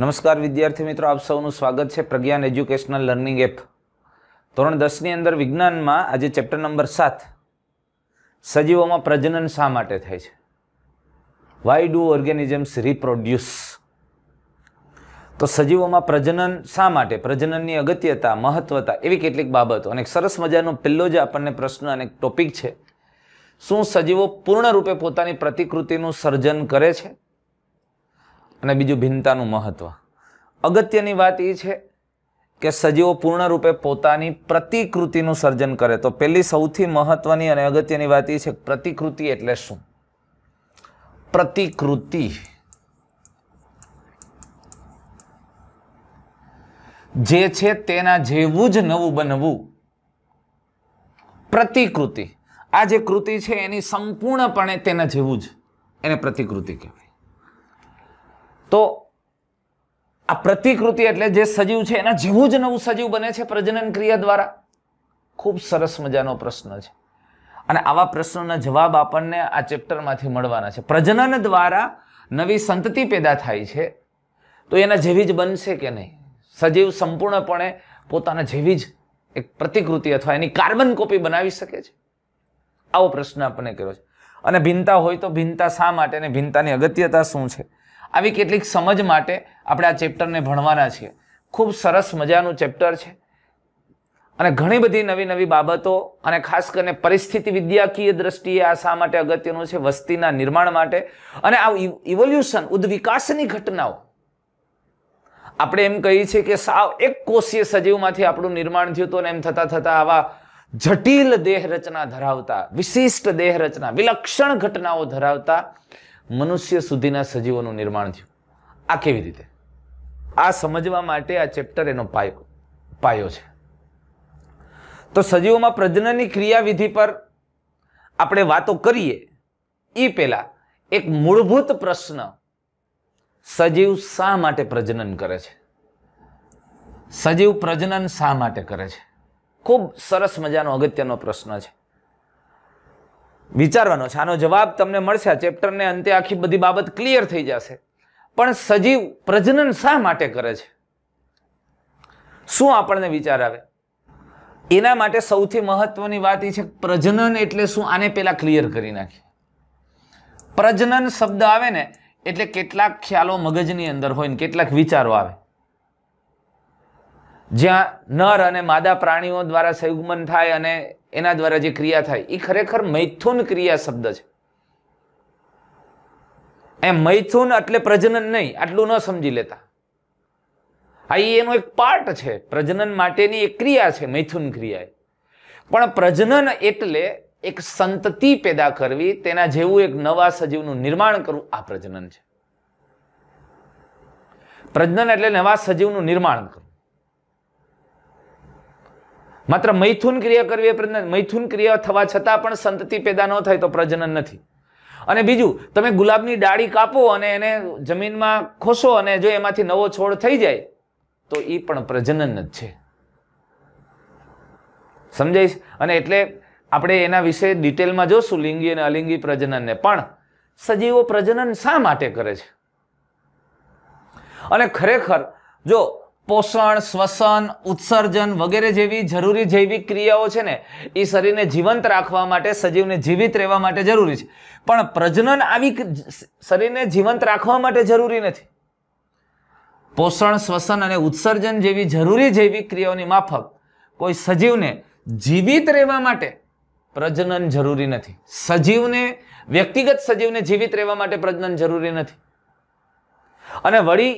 નમસ્કાર વિદ્યાર્થી મિત્રો આપ સૌનું સ્વાગત છે પ્રજ્ઞાન એજ્યુકેશનલ લર્નિંગ એપ ધોરણ દસની અંદર વિજ્ઞાનમાં આજે ચેપ્ટર નંબર સાત સજીવોમાં પ્રજનન શા માટે થાય છે વાય ડુ ઓર્ગેનિઝમ્સ રિપ્રોડ્યુસ તો સજીવોમાં પ્રજનન શા માટે પ્રજનનની અગત્યતા મહત્વતા એવી કેટલીક બાબતો અને સરસ મજાનો પહેલો જ આપણને પ્રશ્ન અને ટોપિક છે શું સજીવો પૂર્ણરૂપે પોતાની પ્રતિકૃતિનું સર્જન કરે છે અને બીજું ભિન્નતાનું મહત્ત્વ અગત્યની વાત એ છે કે સજીવો પૂર્ણરૂપે પોતાની પ્રતિકૃતિનું સર્જન કરે તો પહેલી સૌથી મહત્ત્વની અને અગત્યની વાત એ છે પ્રતિકૃતિ એટલે શું પ્રતિકૃતિ જે છે તેના જેવું જ નવું બનવું પ્રતિકૃતિ આ જે કૃતિ છે એની સંપૂર્ણપણે તેના જેવું જ એને પ્રતિકૃતિ કહેવાય તો આ પ્રતિકૃતિ એટલે જે સજીવ છે એના જેવું જ નવું સજીવ બને છે પ્રજનન ક્રિયા દ્વારા ખૂબ સરસ મજાનો પ્રશ્ન છે અને આવા પ્રશ્નોના જવાબ આપણને આ ચેપ્ટરમાંથી મળવાના છે પ્રજનન દ્વારા નવી સંતતિ પેદા થાય છે તો એના જેવી જ બનશે કે નહીં સજીવ સંપૂર્ણપણે પોતાના જેવી જ એક પ્રતિકૃતિ અથવા એની કાર્બન કોપી બનાવી શકે છે આવો પ્રશ્ન આપણને કર્યો છે અને ભિન્નતા હોય તો ભિન્નતા શા માટે અને ભિન્નતાની અગત્યતા શું છે આવી કેટલીક સમજ માટે આપણે આ ચેપ્ટરને ભણવાના છીએ ખૂબ સરસ મજાનું ચેપ્ટર છે અને ઘણી બધી નવી નવી બાબતો અને ખાસ કરીને પરિસ્થિતિ વિદ્યાકીય દ્રષ્ટિએ આ શા માટે અગત્યનું છે વસ્તીના નિર્માણ માટે અને આ ઇવોલ્યુશન ઉદ્વિકાસની ઘટનાઓ આપણે એમ કહીએ છીએ કે સાવ એક કોષીય સજીવમાંથી આપણું નિર્માણ થયું હતું અને એમ થતાં થતાં આવા જટિલ દેહરચના ધરાવતા વિશિષ્ટ દેહરચના વિલક્ષણ ઘટનાઓ ધરાવતા મનુષ્ય સુધીના સજીવોનું નિર્માણ થયું આ કેવી રીતે આ સમજવા માટે આ ચેપ્ટર એનો પાયો પાયો છે તો સજીવોમાં પ્રજનનની ક્રિયાવિધિ પર આપણે વાતો કરીએ એ પહેલાં એક મૂળભૂત પ્રશ્ન સજીવ શા માટે પ્રજનન કરે છે સજીવ પ્રજનન શા માટે કરે છે ખૂબ સરસ મજાનો અગત્યનો પ્રશ્ન છે વિચારવાનો છે આનો જવાબ તમને મળશે આ ચેપ્ટરને અંતે આખી બધી બાબત ક્લિયર થઈ જશે પણ સજીવ પ્રજનન શા માટે કરે છે શું આપણને વિચાર આવે એના માટે સૌથી મહત્વની વાત એ છે પ્રજનન એટલે શું આને પહેલાં ક્લિયર કરી નાખીએ પ્રજનન શબ્દ આવે ને એટલે કેટલાક ખ્યાલો મગજની અંદર હોય ને કેટલાક વિચારો આવે જ્યાં નર અને માદા પ્રાણીઓ દ્વારા સંયુગમન થાય અને એના દ્વારા જે ક્રિયા થાય એ ખરેખર મૈથુન ક્રિયા શબ્દ છે એમ મૈથુન એટલે પ્રજનન નહીં આટલું ન સમજી લેતા આ એનો એક પાર્ટ છે પ્રજનન માટેની એક ક્રિયા છે મૈથુન ક્રિયા પણ પ્રજનન એટલે એક સંતતિ પેદા કરવી તેના જેવું એક નવા સજીવનું નિર્માણ કરવું આ પ્રજનન છે પ્રજનન એટલે નવા સજીવનું નિર્માણ કરવું માત્ર મૈથુન ક્રિયા કરવી એ પ્રજનન મૈથુન ક્રિયા થવા છતાં પણ સંતતિ પેદા ન થાય તો પ્રજનન નથી અને બીજું તમે ગુલાબની ડાળી કાપો અને એને જમીનમાં ખોસો અને જો એમાંથી નવો છોડ થઈ જાય તો એ પણ પ્રજનન જ છે સમજાઈશ અને એટલે આપણે એના વિશે ડિટેલમાં જોશું લિંગી અને અલિંગી પ્રજનનને પણ સજીવો પ્રજનન શા માટે કરે છે અને ખરેખર જો પોષણ શ્વસન ઉત્સર્જન વગેરે જેવી જરૂરી જૈવિક ક્રિયાઓ છે ને એ શરીરને જીવંત રાખવા માટે સજીવને જીવિત રહેવા માટે જરૂરી છે પણ પ્રજનન આવી શરીરને જીવંત રાખવા માટે જરૂરી નથી પોષણ શ્વસન અને ઉત્સર્જન જેવી જરૂરી જૈવિક ક્રિયાઓની માફક કોઈ સજીવને જીવિત રહેવા માટે પ્રજનન જરૂરી નથી સજીવને વ્યક્તિગત સજીવને જીવિત રહેવા માટે પ્રજનન જરૂરી નથી અને વળી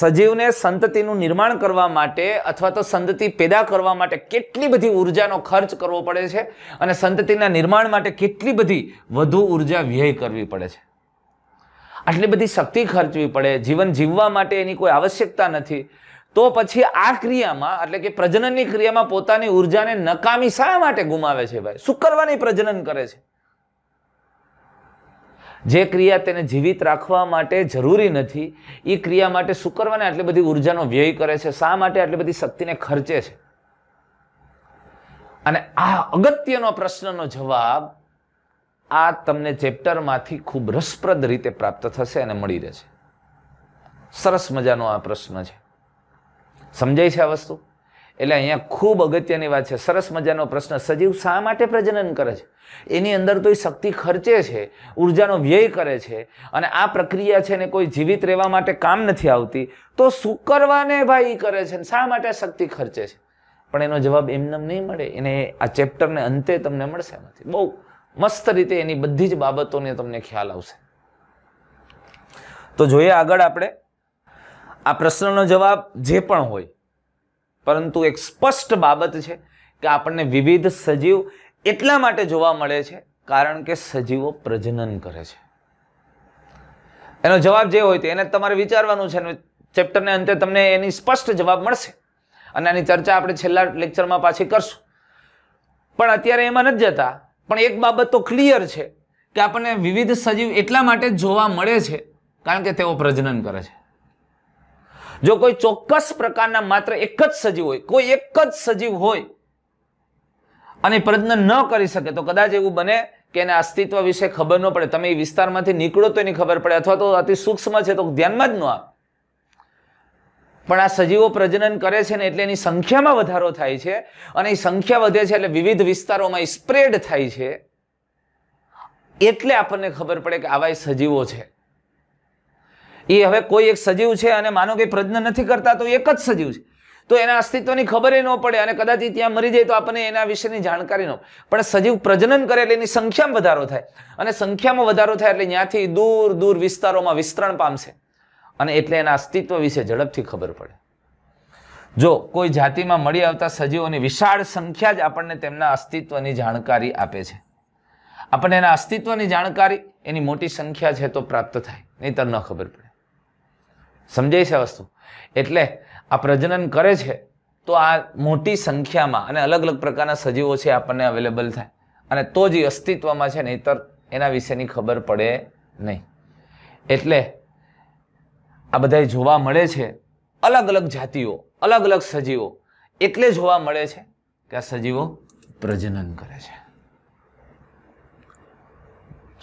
સજીવને સંતતિનું નિર્માણ કરવા માટે અથવા તો સંતતિ પેદા કરવા માટે કેટલી બધી ઉર્જાનો ખર્ચ કરવો પડે છે અને સંતતિના નિર્માણ માટે કેટલી બધી વધુ ઉર્જા વ્યય કરવી પડે છે આટલી બધી શક્તિ ખર્ચવી પડે જીવન જીવવા માટે એની કોઈ આવશ્યકતા નથી તો પછી આ ક્રિયામાં એટલે કે પ્રજનનની ક્રિયામાં પોતાની ઉર્જાને નકામી શા માટે ગુમાવે છે ભાઈ શું કરવાની પ્રજનન કરે છે જે ક્રિયા તેને જીવિત રાખવા માટે જરૂરી નથી એ ક્રિયા માટે શું કરવાને આટલી બધી ઉર્જાનો વ્યય કરે છે શા માટે આટલી બધી શક્તિને ખર્ચે છે અને આ અગત્યનો પ્રશ્નનો જવાબ આ તમને ચેપ્ટરમાંથી ખૂબ રસપ્રદ રીતે પ્રાપ્ત થશે અને મળી રહેશે સરસ મજાનો આ પ્રશ્ન છે સમજાય છે આ વસ્તુ એટલે અહીંયા ખૂબ અગત્યની વાત છે સરસ મજાનો પ્રશ્ન સજીવ શા માટે પ્રજનન કરે છે એની અંદર તો એ શક્તિ ખર્ચે છે ઉર્જાનો વ્યય કરે છે અને આ પ્રક્રિયા છે ને કોઈ જીવિત રહેવા માટે કામ નથી આવતી તો શું કરવાને ભાઈ કરે છે ને શા માટે શક્તિ ખર્ચે છે પણ એનો જવાબ એમનેમ નહીં મળે એને આ ચેપ્ટરને અંતે તમને મળશે નથી બહુ મસ્ત રીતે એની બધી જ બાબતોને તમને ખ્યાલ આવશે તો જોઈએ આગળ આપણે આ પ્રશ્નનો જવાબ જે પણ હોય પરંતુ એક સ્પષ્ટ બાબત છે કે આપણને વિવિધ સજીવ એટલા માટે જોવા મળે છે કારણ કે સજીવો પ્રજનન કરે છે એનો જવાબ જે હોય તે એને તમારે વિચારવાનું છે ચેપ્ટરને અંતે તમને એની સ્પષ્ટ જવાબ મળશે અને આની ચર્ચા આપણે છેલ્લા લેક્ચરમાં પાછી કરશું પણ અત્યારે એમાં નથી જતા પણ એક બાબત તો ક્લિયર છે કે આપણને વિવિધ સજીવ એટલા માટે જોવા મળે છે કારણ કે તેઓ પ્રજનન કરે છે જો કોઈ ચોક્કસ પ્રકારના માત્ર એક જ સજીવ હોય કોઈ એક જ સજીવ હોય અને પ્રયત્ન ન કરી શકે તો કદાચ એવું બને કે એને અસ્તિત્વ વિશે ખબર ન પડે તમે એ વિસ્તારમાંથી નીકળો તો એની ખબર પડે અથવા તો અતિ સૂક્ષ્મ છે તો ધ્યાનમાં જ ન આવે પણ આ સજીવો પ્રજનન કરે છે ને એટલે એની સંખ્યામાં વધારો થાય છે અને એ સંખ્યા વધે છે એટલે વિવિધ વિસ્તારોમાં સ્પ્રેડ થાય છે એટલે આપણને ખબર પડે કે આવા સજીવો છે એ હવે કોઈ એક સજીવ છે અને માનો કે પ્રજ્ઞ નથી કરતા તો એક જ સજીવ છે તો એના અસ્તિત્વની ખબર ન પડે અને કદાચ ત્યાં મરી જાય તો આપણને એના વિશેની જાણકારી ન પણ સજીવ પ્રજનન કરે એટલે એની સંખ્યામાં વધારો થાય અને સંખ્યામાં વધારો થાય એટલે ત્યાંથી દૂર દૂર વિસ્તારોમાં વિસ્તરણ પામશે અને એટલે એના અસ્તિત્વ વિશે ઝડપથી ખબર પડે જો કોઈ જાતિમાં મળી આવતા સજીવોની વિશાળ સંખ્યા જ આપણને તેમના અસ્તિત્વની જાણકારી આપે છે આપણને એના અસ્તિત્વની જાણકારી એની મોટી સંખ્યા છે તો પ્રાપ્ત થાય નહીતર ન ખબર પડે સમજાય છે વસ્તુ એટલે આ પ્રજનન કરે છે તો આ મોટી સંખ્યામાં અને અલગ અલગ પ્રકારના સજીવો છે આપણને અવેલેબલ થાય અને તો જ અસ્તિત્વમાં છે નહીતર એના વિશેની ખબર પડે નહીં એટલે આ બધાય જોવા મળે છે અલગ અલગ જાતિઓ અલગ અલગ સજીવો એટલે જોવા મળે છે કે આ સજીવો પ્રજનન કરે છે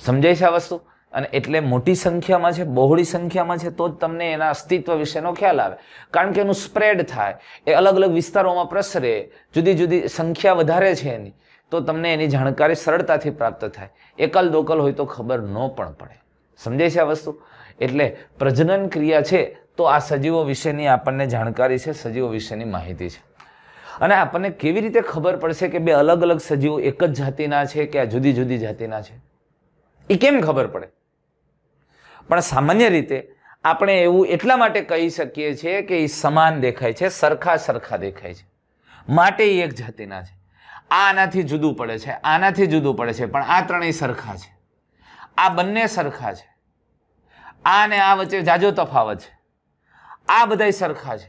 સમજાય છે આ વસ્તુ અને એટલે મોટી સંખ્યામાં છે બહોળી સંખ્યામાં છે તો જ તમને એના અસ્તિત્વ વિશેનો ખ્યાલ આવે કારણ કે એનું સ્પ્રેડ થાય એ અલગ અલગ વિસ્તારોમાં પ્રસરે જુદી જુદી સંખ્યા વધારે છે એની તો તમને એની જાણકારી સરળતાથી પ્રાપ્ત થાય એકલ દોકલ હોય તો ખબર ન પણ પડે સમજાય છે આ વસ્તુ એટલે પ્રજનન ક્રિયા છે તો આ સજીવો વિશેની આપણને જાણકારી છે સજીવો વિશેની માહિતી છે અને આપણને કેવી રીતે ખબર પડશે કે બે અલગ અલગ સજીવો એક જ જાતિના છે કે આ જુદી જુદી જાતિના છે એ કેમ ખબર પડે પણ સામાન્ય રીતે આપણે એવું એટલા માટે કહી શકીએ છીએ કે એ સમાન દેખાય છે સરખા સરખા દેખાય છે માટે એ એક જાતિના છે આ આનાથી જુદું પડે છે આનાથી જુદું પડે છે પણ આ ત્રણેય સરખા છે આ બંને સરખા છે આ અને આ વચ્ચે જાજો તફાવત છે આ બધાય સરખા છે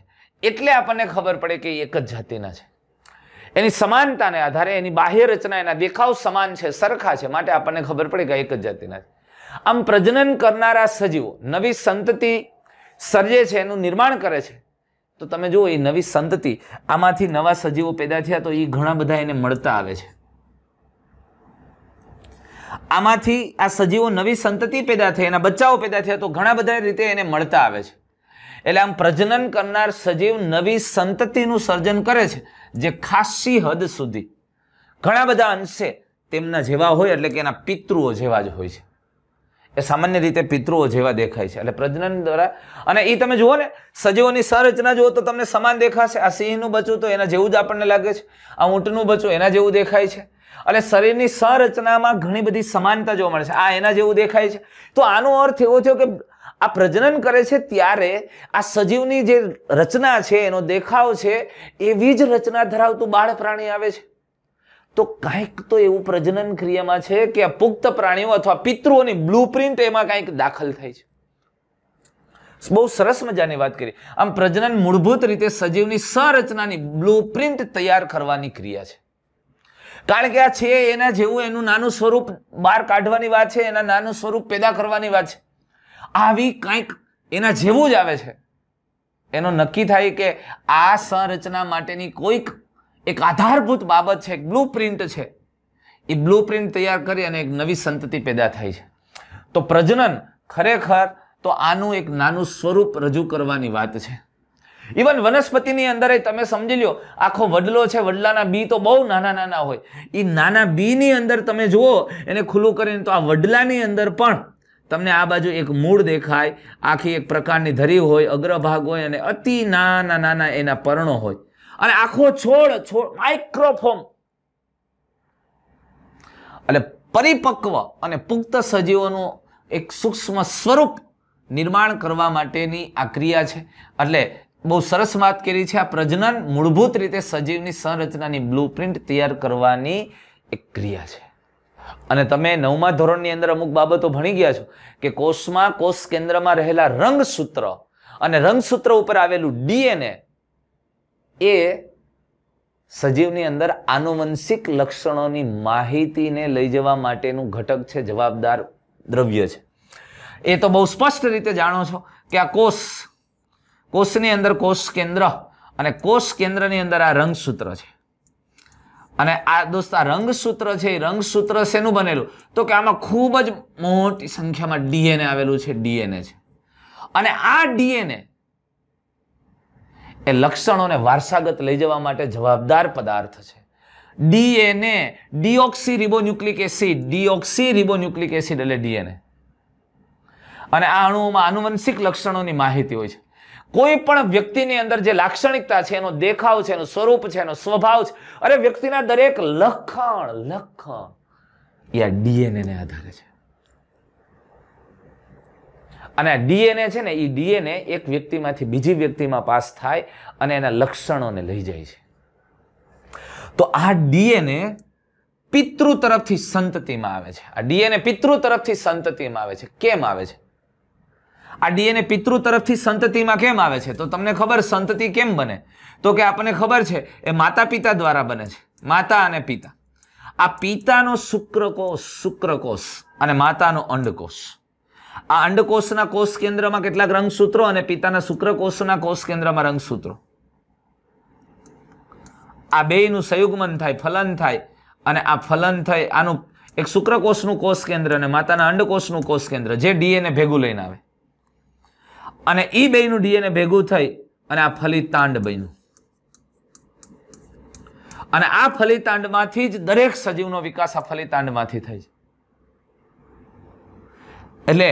એટલે આપણને ખબર પડે કે એક જ જાતિના છે એની સમાનતાને આધારે એની બાહ્ય રચના એના દેખાવ સમાન છે સરખા છે માટે આપણને ખબર પડે કે એક જ જાતિના છે આમ પ્રજનન કરનારા સજીવો નવી સંતતિ સર્જે છે એનું નિર્માણ કરે છે તો તમે જુઓ એ નવી સંતતિ આમાંથી નવા સજીવો પેદા થયા તો એ ઘણા બધા એને મળતા આવે છે આમાંથી આ સજીવો નવી સંતતિ પેદા થઈ એના બચ્ચાઓ પેદા થયા તો ઘણા બધા રીતે એને મળતા આવે છે એટલે આમ પ્રજનન કરનાર સજીવ નવી સંતતિનું સર્જન કરે છે જે ખાસી હદ સુધી ઘણા બધા અંશે તેમના જેવા હોય એટલે કે એના પિતૃઓ જેવા જ હોય છે એ સામાન્ય રીતે પિતૃઓ જેવા દેખાય છે એટલે પ્રજનન દ્વારા અને એ તમે જુઓ ને સજીવોની સંરચના જુઓ તો તમને સમાન દેખાશે આ સિંહનું બચ્ચું તો એના જેવું જ આપણને લાગે છે આ ઊંટનું બચ્ચું એના જેવું દેખાય છે અને શરીરની સંરચનામાં ઘણી બધી સમાનતા જોવા મળે છે આ એના જેવું દેખાય છે તો આનો અર્થ એવો છે કે આ પ્રજનન કરે છે ત્યારે આ સજીવની જે રચના છે એનો દેખાવ છે એવી જ રચના ધરાવતું બાળ પ્રાણી આવે છે તો કાંઈક તો એવું પ્રજનન ક્રિયામાં છે કે પુખ્ત પ્રાણીઓ અથવા પિતૃઓની બ્લુપ્રિન્ટ એમાં કાંઈક દાખલ થાય છે બહુ સરસ મજાની વાત કરી આમ પ્રજનન મૂળભૂત રીતે સજીવની સંરચનાની બ્લુપ્રિન્ટ તૈયાર કરવાની ક્રિયા છે કારણ કે આ છે એના જેવું એનું નાનું સ્વરૂપ બહાર કાઢવાની વાત છે એના નાનું સ્વરૂપ પેદા કરવાની વાત છે આવી કંઈક એના જેવું જ આવે છે એનો નક્કી થાય કે આ સંરચના માટેની કોઈક એક આધારભૂત બાબત છે એક બ્લુ પ્રિન્ટ છે એ બ્લુ પ્રિન્ટ તૈયાર કરી અને એક નવી સંતતિ પેદા થાય છે તો પ્રજનન ખરેખર તો આનું એક નાનું સ્વરૂપ રજૂ કરવાની વાત છે ઇવન વનસ્પતિની અંદર તમે સમજી લ્યો આખો વડલો છે વડલાના બી તો બહુ નાના નાના હોય એ નાના બીની અંદર તમે જુઓ એને ખુલ્લું કરીને તો આ વડલાની અંદર પણ તમને આ બાજુ એક મૂળ દેખાય આખી એક પ્રકારની ધરી હોય અગ્રભાગ હોય અને અતિ નાના નાના એના પર્ણો હોય અને આખો છોડ છોડ માઇક્રોફોમ એટલે પરિપક્વ અને પુખ્ત સજીવોનું એક સૂક્ષ્મ સ્વરૂપ નિર્માણ કરવા માટેની આ ક્રિયા છે એટલે બહુ સરસ વાત કરી છે આ પ્રજનન મૂળભૂત રીતે સજીવની સંરચનાની બ્લુપ્રિન્ટ તૈયાર કરવાની એક ક્રિયા છે અને તમે નવમા ધોરણની અંદર અમુક બાબતો ભણી ગયા છો કે કોષમાં કોષ કેન્દ્રમાં રહેલા રંગસૂત્ર અને રંગસૂત્ર ઉપર આવેલું ડીએનએ એ સજીવની અંદર આનુવંશિક લક્ષણોની માહિતીને લઈ જવા માટેનું ઘટક છે જવાબદાર દ્રવ્ય છે એ તો બહુ સ્પષ્ટ રીતે જાણો છો કે આ કોષ કોષની અંદર કોષ કેન્દ્ર અને કોષ કેન્દ્રની અંદર આ રંગસૂત્ર છે અને આ દોસ્ત આ રંગસૂત્ર છે એ રંગસૂત્ર શેનું બનેલું તો કે આમાં ખૂબ જ મોટી સંખ્યામાં ડીએનએ આવેલું છે ડીએનએ છે અને આ ડીએનએ એ લક્ષણોને વારસાગત લઈ જવા માટે જવાબદાર પદાર્થ છે DNA deoxyribonucleic acid deoxyribonucleic acid એટલે ડીએનએ અને આ અણુઓમાં આનુવંશિક લક્ષણોની માહિતી હોય છે કોઈ પણ વ્યક્તિની અંદર જે લાક્ષણિકતા છે એનો દેખાવ છે એનું સ્વરૂપ છે એનો સ્વભાવ છે અરે વ્યક્તિના દરેક લખણ લખણ એ ડીએનએને આધારે છે અને ડીએનએ છે ને એ ડીએનએ એક વ્યક્તિમાંથી બીજી વ્યક્તિમાં પાસ થાય અને એના લક્ષણોને લઈ જાય છે તો આ ડીએનએ પિતૃ તરફથી સંતતિમાં આવે છે આ ડીએનએ પિતૃ તરફથી સંતતિમાં આવે છે કેમ આવે છે આ ડીએનએ પિતૃ તરફથી સંતતિમાં કેમ આવે છે તો તમને ખબર સંતતિ કેમ બને તો કે આપણને ખબર છે એ માતા પિતા દ્વારા બને છે માતા અને પિતા આ પિતાનો શુક્રકોષ શુક્રકોષ અને માતાનો અંડકોષ આ અંડકોષના કોષ કેન્દ્રમાં કેટલાક રંગસૂત્રો અને પિતાના શુક્રકોષના કોષ કેન્દ્રમાં રંગસૂત્રો આ બેયનું સંયુગમન થાય ફલન થાય અને આ ફલન થઈ આનું એક શુક્રકોષનું કોષ કેન્દ્ર અને માતાના અંડકોષનું કોષ કેન્દ્ર જે ડીએને ભેગું લઈને આવે અને એ બેયનું ડીએને ભેગું થઈ અને આ ફલિતાંડ બન્યું અને આ ફલિતાંડમાંથી જ દરેક સજીવનો વિકાસ આ ફલિતાંડમાંથી થાય છે એટલે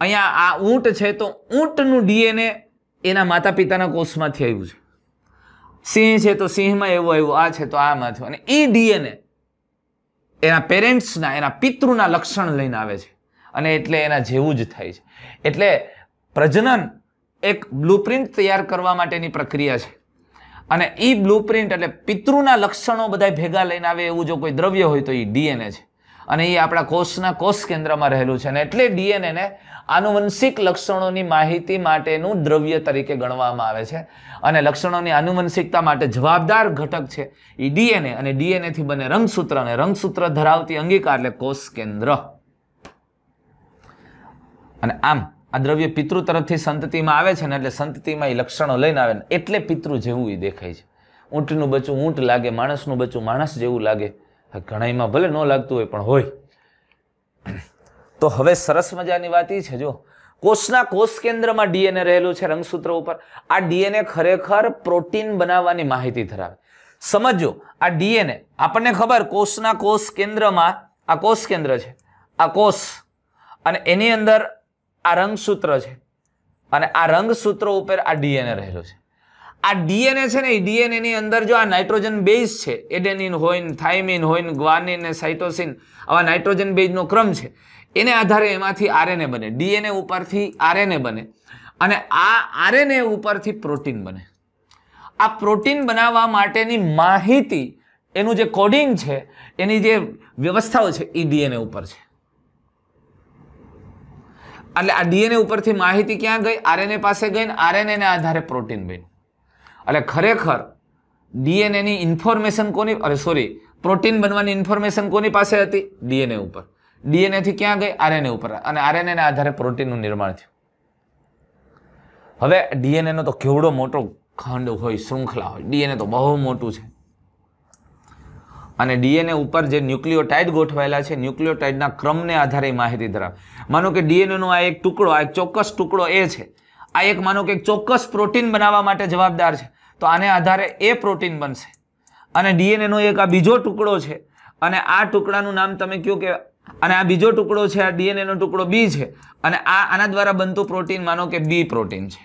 અહીંયા આ ઊંટ છે તો ઊંટનું ડીએનએ એના માતા પિતાના કોષમાંથી આવ્યું છે સિંહ છે તો સિંહમાં એવું આવ્યું આ છે તો આમાં થયું અને એ ડીએનએ એના પેરેન્ટ્સના એના પિતૃના લક્ષણ લઈને આવે છે અને એટલે એના જેવું જ થાય છે એટલે પ્રજનન એક બ્લુપ્રિન્ટ તૈયાર કરવા માટેની પ્રક્રિયા છે અને એ બ્લુપ્રિન્ટ એટલે પિતૃના લક્ષણો બધા ભેગા લઈને આવે એવું જો કોઈ દ્રવ્ય હોય તો એ ડીએનએ છે અને એ આપણા કોષના કોષ કેન્દ્રમાં રહેલું છે અને એટલે ડીએનએને આનુવંશિક લક્ષણોની માહિતી માટેનું દ્રવ્ય તરીકે ગણવામાં આવે છે અને લક્ષણોની આનુવંશિકતા માટે જવાબદાર ઘટક છે એ ડીએનએ અને ડીએનએથી બને રંગસૂત્ર અને રંગસૂત્ર ધરાવતી અંગીકાર એટલે કોષ કેન્દ્ર અને આમ આ દ્રવ્ય પિતૃ તરફથી સંતતિમાં આવે છે ને એટલે સંતતિમાં એ લક્ષણો લઈને આવે ને એટલે પિતૃ જેવું એ દેખાય છે ઊંટનું બચ્ચું ઊંટ લાગે માણસનું બચ્ચું માણસ જેવું લાગે ઘણાઈમાં ભલે ન લાગતું હોય પણ હોય તો હવે સરસ મજાની વાત એ છે જો કોષના કોષ કેન્દ્રમાં ડીએનએ રહેલું છે રંગસૂત્ર ઉપર આ ડીએનએ ખરેખર પ્રોટીન બનાવવાની માહિતી ધરાવે સમજો આ ડીએનએ આપણને ખબર કોષના કોષ કેન્દ્રમાં આ કોષ કેન્દ્ર છે આ કોષ અને એની અંદર આ રંગસૂત્ર છે અને આ રંગસૂત્રો ઉપર આ ડીએનએ રહેલું છે આ ડીએનએ છે ને એ ડીએનએની અંદર જો આ નાઇટ્રોજન બેઝ છે એડેનિન હોય થાઇમિન હોય ને ગ્વાનિન ને સાઇટોસિન આવા નાઇટ્રોજન બેઝનો ક્રમ છે એને આધારે એમાંથી આરએનએ બને ડીએનએ ઉપરથી આરએનએ બને અને આ આરએનએ ઉપરથી પ્રોટીન બને આ પ્રોટીન બનાવવા માટેની માહિતી એનું જે કોડિંગ છે એની જે વ્યવસ્થાઓ છે એ ડીએનએ ઉપર છે એટલે આ ડીએનએ ઉપરથી માહિતી ક્યાં ગઈ આરએનએ પાસે ગઈ ને આરએનએને આધારે પ્રોટીન બન્યું એટલે ખરેખર ડીએનએની ઇન્ફોર્મેશન કોની અરે સોરી પ્રોટીન બનવાની ઇન્ફોર્મેશન કોની પાસે હતી ડીએનએ ઉપર ડીએનએથી ક્યાં ગઈ આરએનએ ઉપર અને આરએનએના આધારે પ્રોટીનનું નિર્માણ થયું હવે ડીએનએનો તો કેવડો મોટો ખંડ હોય શૃંખલા હોય ડીએનએ તો બહુ મોટું છે અને ડીએનએ ઉપર જે ન્યુક્લિયોટાઇડ ગોઠવાયેલા છે ન્યુક્લિયોટાઇડના ક્રમને આધારે માહિતી ધરાવે માનો કે ડીએનએનો આ એક ટુકડો આ એક ચોક્કસ ટુકડો એ છે આ એક માનો કે એક ચોક્કસ પ્રોટીન બનાવવા માટે જવાબદાર છે તો આને આધારે એ પ્રોટીન બનશે અને ડીએનએનો એક આ બીજો ટુકડો છે અને આ ટુકડાનું નામ તમે કહો કે અને આ બીજો ટુકડો છે આ ડીએનએનો ટુકડો બી છે અને આ આના દ્વારા બનતું પ્રોટીન માનો કે બી પ્રોટીન છે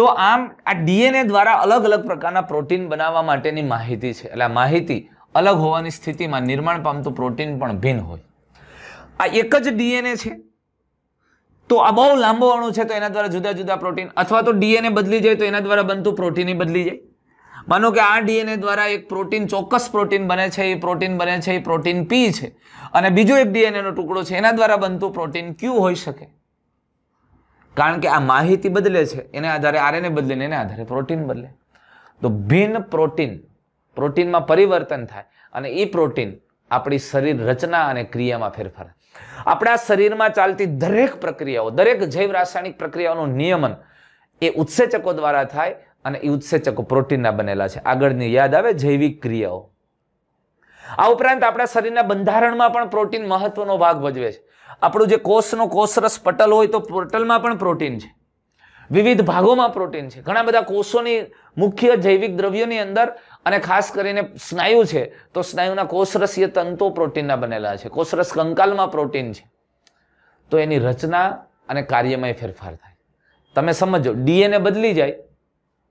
તો આમ આ ડીએનએ દ્વારા અલગ અલગ પ્રકારના પ્રોટીન બનાવવા માટેની માહિતી છે એટલે આ માહિતી અલગ હોવાની સ્થિતિમાં નિર્માણ પામતું પ્રોટીન પણ ભિન્ન હોય આ એક જ ડીએનએ છે તો આ બહુ લાંબો અણુ છે તો એના દ્વારા જુદા જુદા પ્રોટીન અથવા તો ડીએનએ બદલી જાય તો એના દ્વારા બનતું પ્રોટીન બદલી જાય માનો કે આ ડીએનએ દ્વારા એક પ્રોટીન ચોક્કસ પ્રોટીન બને છે એ પ્રોટીન બને છે એ પ્રોટીન પી છે અને બીજો એક ડીએનએનો ટુકડો છે એના દ્વારા બનતું પ્રોટીન ક્યુ હોઈ શકે કારણ કે આ માહિતી બદલે છે એને આધારે આરએનએ બદલીને એના આધારે પ્રોટીન બદલે તો ભિન્ન પ્રોટીન પ્રોટીનમાં પરિવર્તન થાય અને એ પ્રોટીન આપણી શરીર રચના અને ક્રિયામાં ફેરફાર આપણા શરીરમાં ચાલતી દરેક પ્રક્રિયાઓ દરેક જૈવ રાસાયણિક પ્રક્રિયાઓનું નિયમન એ ઉત્સેચકો દ્વારા થાય અને એ ઉત્સેચકો પ્રોટીનના બનેલા છે આગળની યાદ આવે જૈવિક ક્રિયાઓ આ ઉપરાંત આપણા શરીરના બંધારણમાં પણ પ્રોટીન મહત્વનો ભાગ ભજવે છે આપણું જે કોષનો કોષરસ પટલ હોય તો પટલમાં પણ પ્રોટીન છે વિવિધ ભાગોમાં પ્રોટીન છે ઘણા બધા કોષોની મુખ્ય જૈવિક દ્રવ્યોની અંદર અને ખાસ કરીને સ્નાયુ છે તો સ્નાયુના કોષરસીય તંતો પ્રોટીનના બનેલા છે કોષરસ કંકાલમાં પ્રોટીન છે તો એની રચના અને કાર્યમાં ફેરફાર થાય તમે સમજો ડીએનએ બદલી જાય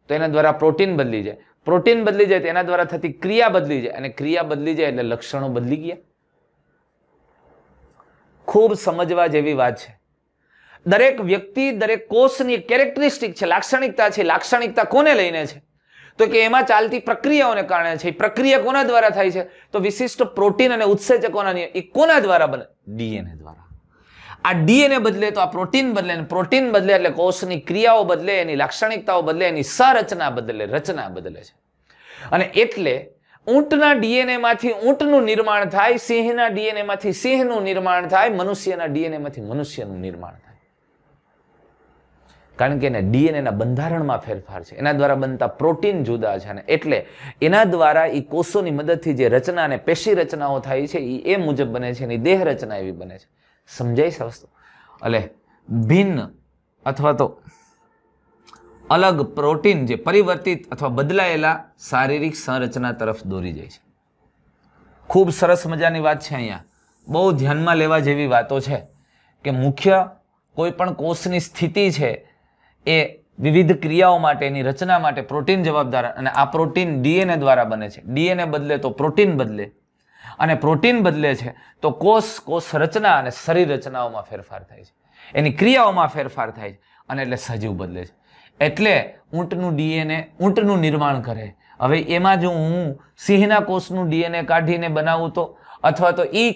તો એના દ્વારા પ્રોટીન બદલી જાય પ્રોટીન બદલી જાય તો એના દ્વારા થતી ક્રિયા બદલી જાય અને ક્રિયા બદલી જાય એટલે લક્ષણો બદલી ગયા ખૂબ સમજવા જેવી વાત છે દરેક વ્યક્તિ દરેક કોષની કેરેક્ટરિસ્ટિક છે લાક્ષણિકતા છે લાક્ષણિકતા કોને લઈને છે તો કે એમાં ચાલતી પ્રક્રિયાઓને કારણે છે પ્રક્રિયા કોના દ્વારા થાય છે તો વિશિષ્ટ પ્રોટીન અને ઉત્સેચકોના એ કોના દ્વારા બને ડીએનએ દ્વારા આ ડીએનએ બદલે તો આ પ્રોટીન બદલે પ્રોટીન બદલે એટલે કોષની ક્રિયાઓ બદલે એની લાક્ષણિકતાઓ બદલે એની સંરચના બદલે રચના બદલે છે અને એટલે ઊંટના ડીએનએમાંથી ઊંટનું નિર્માણ થાય સિંહના ડીએનએમાંથી સિંહનું નિર્માણ થાય મનુષ્યના ડીએનએમાંથી મનુષ્યનું નિર્માણ થાય કારણ કે એને ડીએનએના બંધારણમાં ફેરફાર છે એના દ્વારા બનતા પ્રોટીન જુદા છે અને એટલે એના દ્વારા એ કોષોની મદદથી જે રચના અને પેશી રચનાઓ થાય છે એ એ મુજબ બને છે એની દેહ રચના એવી બને છે સમજાય છે વસ્તુ એટલે ભિન્ન અથવા તો અલગ પ્રોટીન જે પરિવર્તિત અથવા બદલાયેલા શારીરિક સંરચના તરફ દોરી જાય છે ખૂબ સરસ મજાની વાત છે અહીંયા બહુ ધ્યાનમાં લેવા જેવી વાતો છે કે મુખ્ય કોઈ પણ કોષની સ્થિતિ છે એ વિવિધ ક્રિયાઓ માટે એની રચના માટે પ્રોટીન જવાબદાર અને આ પ્રોટીન ડીએનએ દ્વારા બને છે ડીએનએ બદલે તો પ્રોટીન બદલે અને પ્રોટીન બદલે છે તો કોષ કોષ રચના અને શરીર રચનાઓમાં ફેરફાર થાય છે એની ક્રિયાઓમાં ફેરફાર થાય છે અને એટલે સજીવ બદલે છે એટલે ઊંટનું ડીએનએ ઊંટનું નિર્માણ કરે હવે એમાં જો હું સિંહના કોષનું ડીએનએ કાઢીને બનાવું તો અથવા તો એ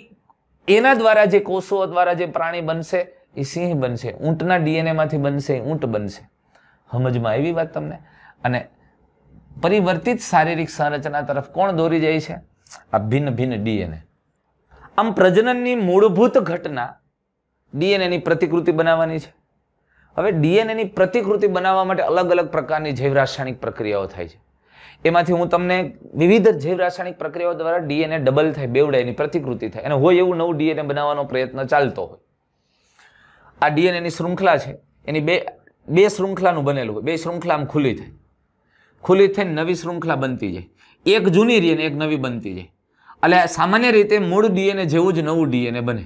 એના દ્વારા જે કોષો દ્વારા જે પ્રાણી બનશે એ સિંહ બનશે ઊંટના ડીએનએમાંથી બનશે ઊંટ બનશે સમજમાં એવી વાત તમને અને પરિવર્તિત શારીરિક સંરચના તરફ કોણ દોરી જાય છે આ ભિન્ન ભિન્ન ડીએનએ આમ પ્રજનનની મૂળભૂત ઘટના ડીએનએની પ્રતિકૃતિ બનાવવાની છે હવે ડીએનએની પ્રતિકૃતિ બનાવવા માટે અલગ અલગ પ્રકારની જૈવરાસાયણિક પ્રક્રિયાઓ થાય છે એમાંથી હું તમને વિવિધ જૈવરાસાયણિક પ્રક્રિયાઓ દ્વારા ડીએનએ ડબલ થાય બેવડાયની પ્રતિકૃતિ થાય અને હોય એવું નવું ડીએનએ બનાવવાનો પ્રયત્ન ચાલતો હોય આ ડીએનએની શૃંખલા છે એની બે બે શૃંખલાનું બનેલું હોય બે આમ ખુલ્લી થાય ખુલ્લી થઈને નવી શૃંખલા બનતી જાય એક જૂની રહી એક નવી બનતી જાય એટલે સામાન્ય રીતે મૂળ ડીએનએ જેવું જ નવું ડીએનએ બને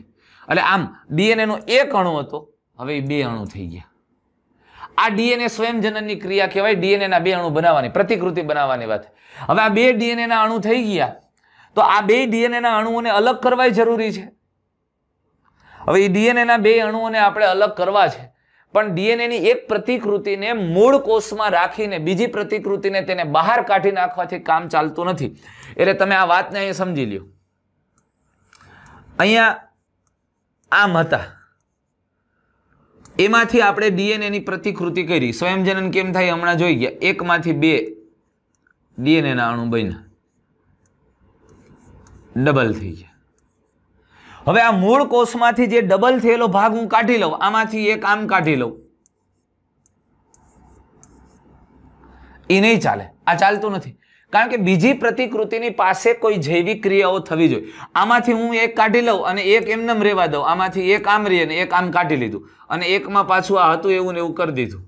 એટલે આમ ડીએનએનો એક અણુ હતો હવે એ બે અણુ થઈ ગયા આ ડીએનએ સ્વયંજનનની ક્રિયા કહેવાય ડીએનએના બે અણુ બનાવવાની પ્રતિકૃતિ બનાવવાની વાત હવે આ બે ડીએનએના અણુ થઈ ગયા તો આ બે ડીએનએના અણુઓને અલગ કરવાય જરૂરી છે હવે એ ડીએનએના બે અણુઓને આપણે અલગ કરવા છે પણ ડીએનએની એક પ્રતિકૃતિને મૂળ કોષમાં રાખીને બીજી પ્રતિકૃતિને તેને બહાર કાઢી નાખવાથી કામ ચાલતું નથી એટલે તમે આ વાતને અહીંયા સમજી લ્યો અહીંયા આમ હતા એમાંથી આપણે ડીએનએની પ્રતિકૃતિ કરી સ્વયંજનન કેમ થાય હમણાં જોઈ ગયા એકમાંથી બે ડીએનએના અણુ બન્યા ડબલ થઈ ગયા હવે આ મૂળ કોષમાંથી જે ડબલ થયેલો ભાગ હું કાઢી લઉં આમાંથી એક આમ કાઢી લઉં એ નહીં ચાલે આ ચાલતું નથી કારણ કે બીજી પ્રતિકૃતિની પાસે કોઈ જૈવિક ક્રિયાઓ થવી જોઈએ આમાંથી હું એક કાઢી લઉં અને એક એમનેમ રહેવા દઉં આમાંથી એક આમ રહી અને એક આમ કાઢી લીધું અને એકમાં પાછું આ હતું એવું ને એવું કરી દીધું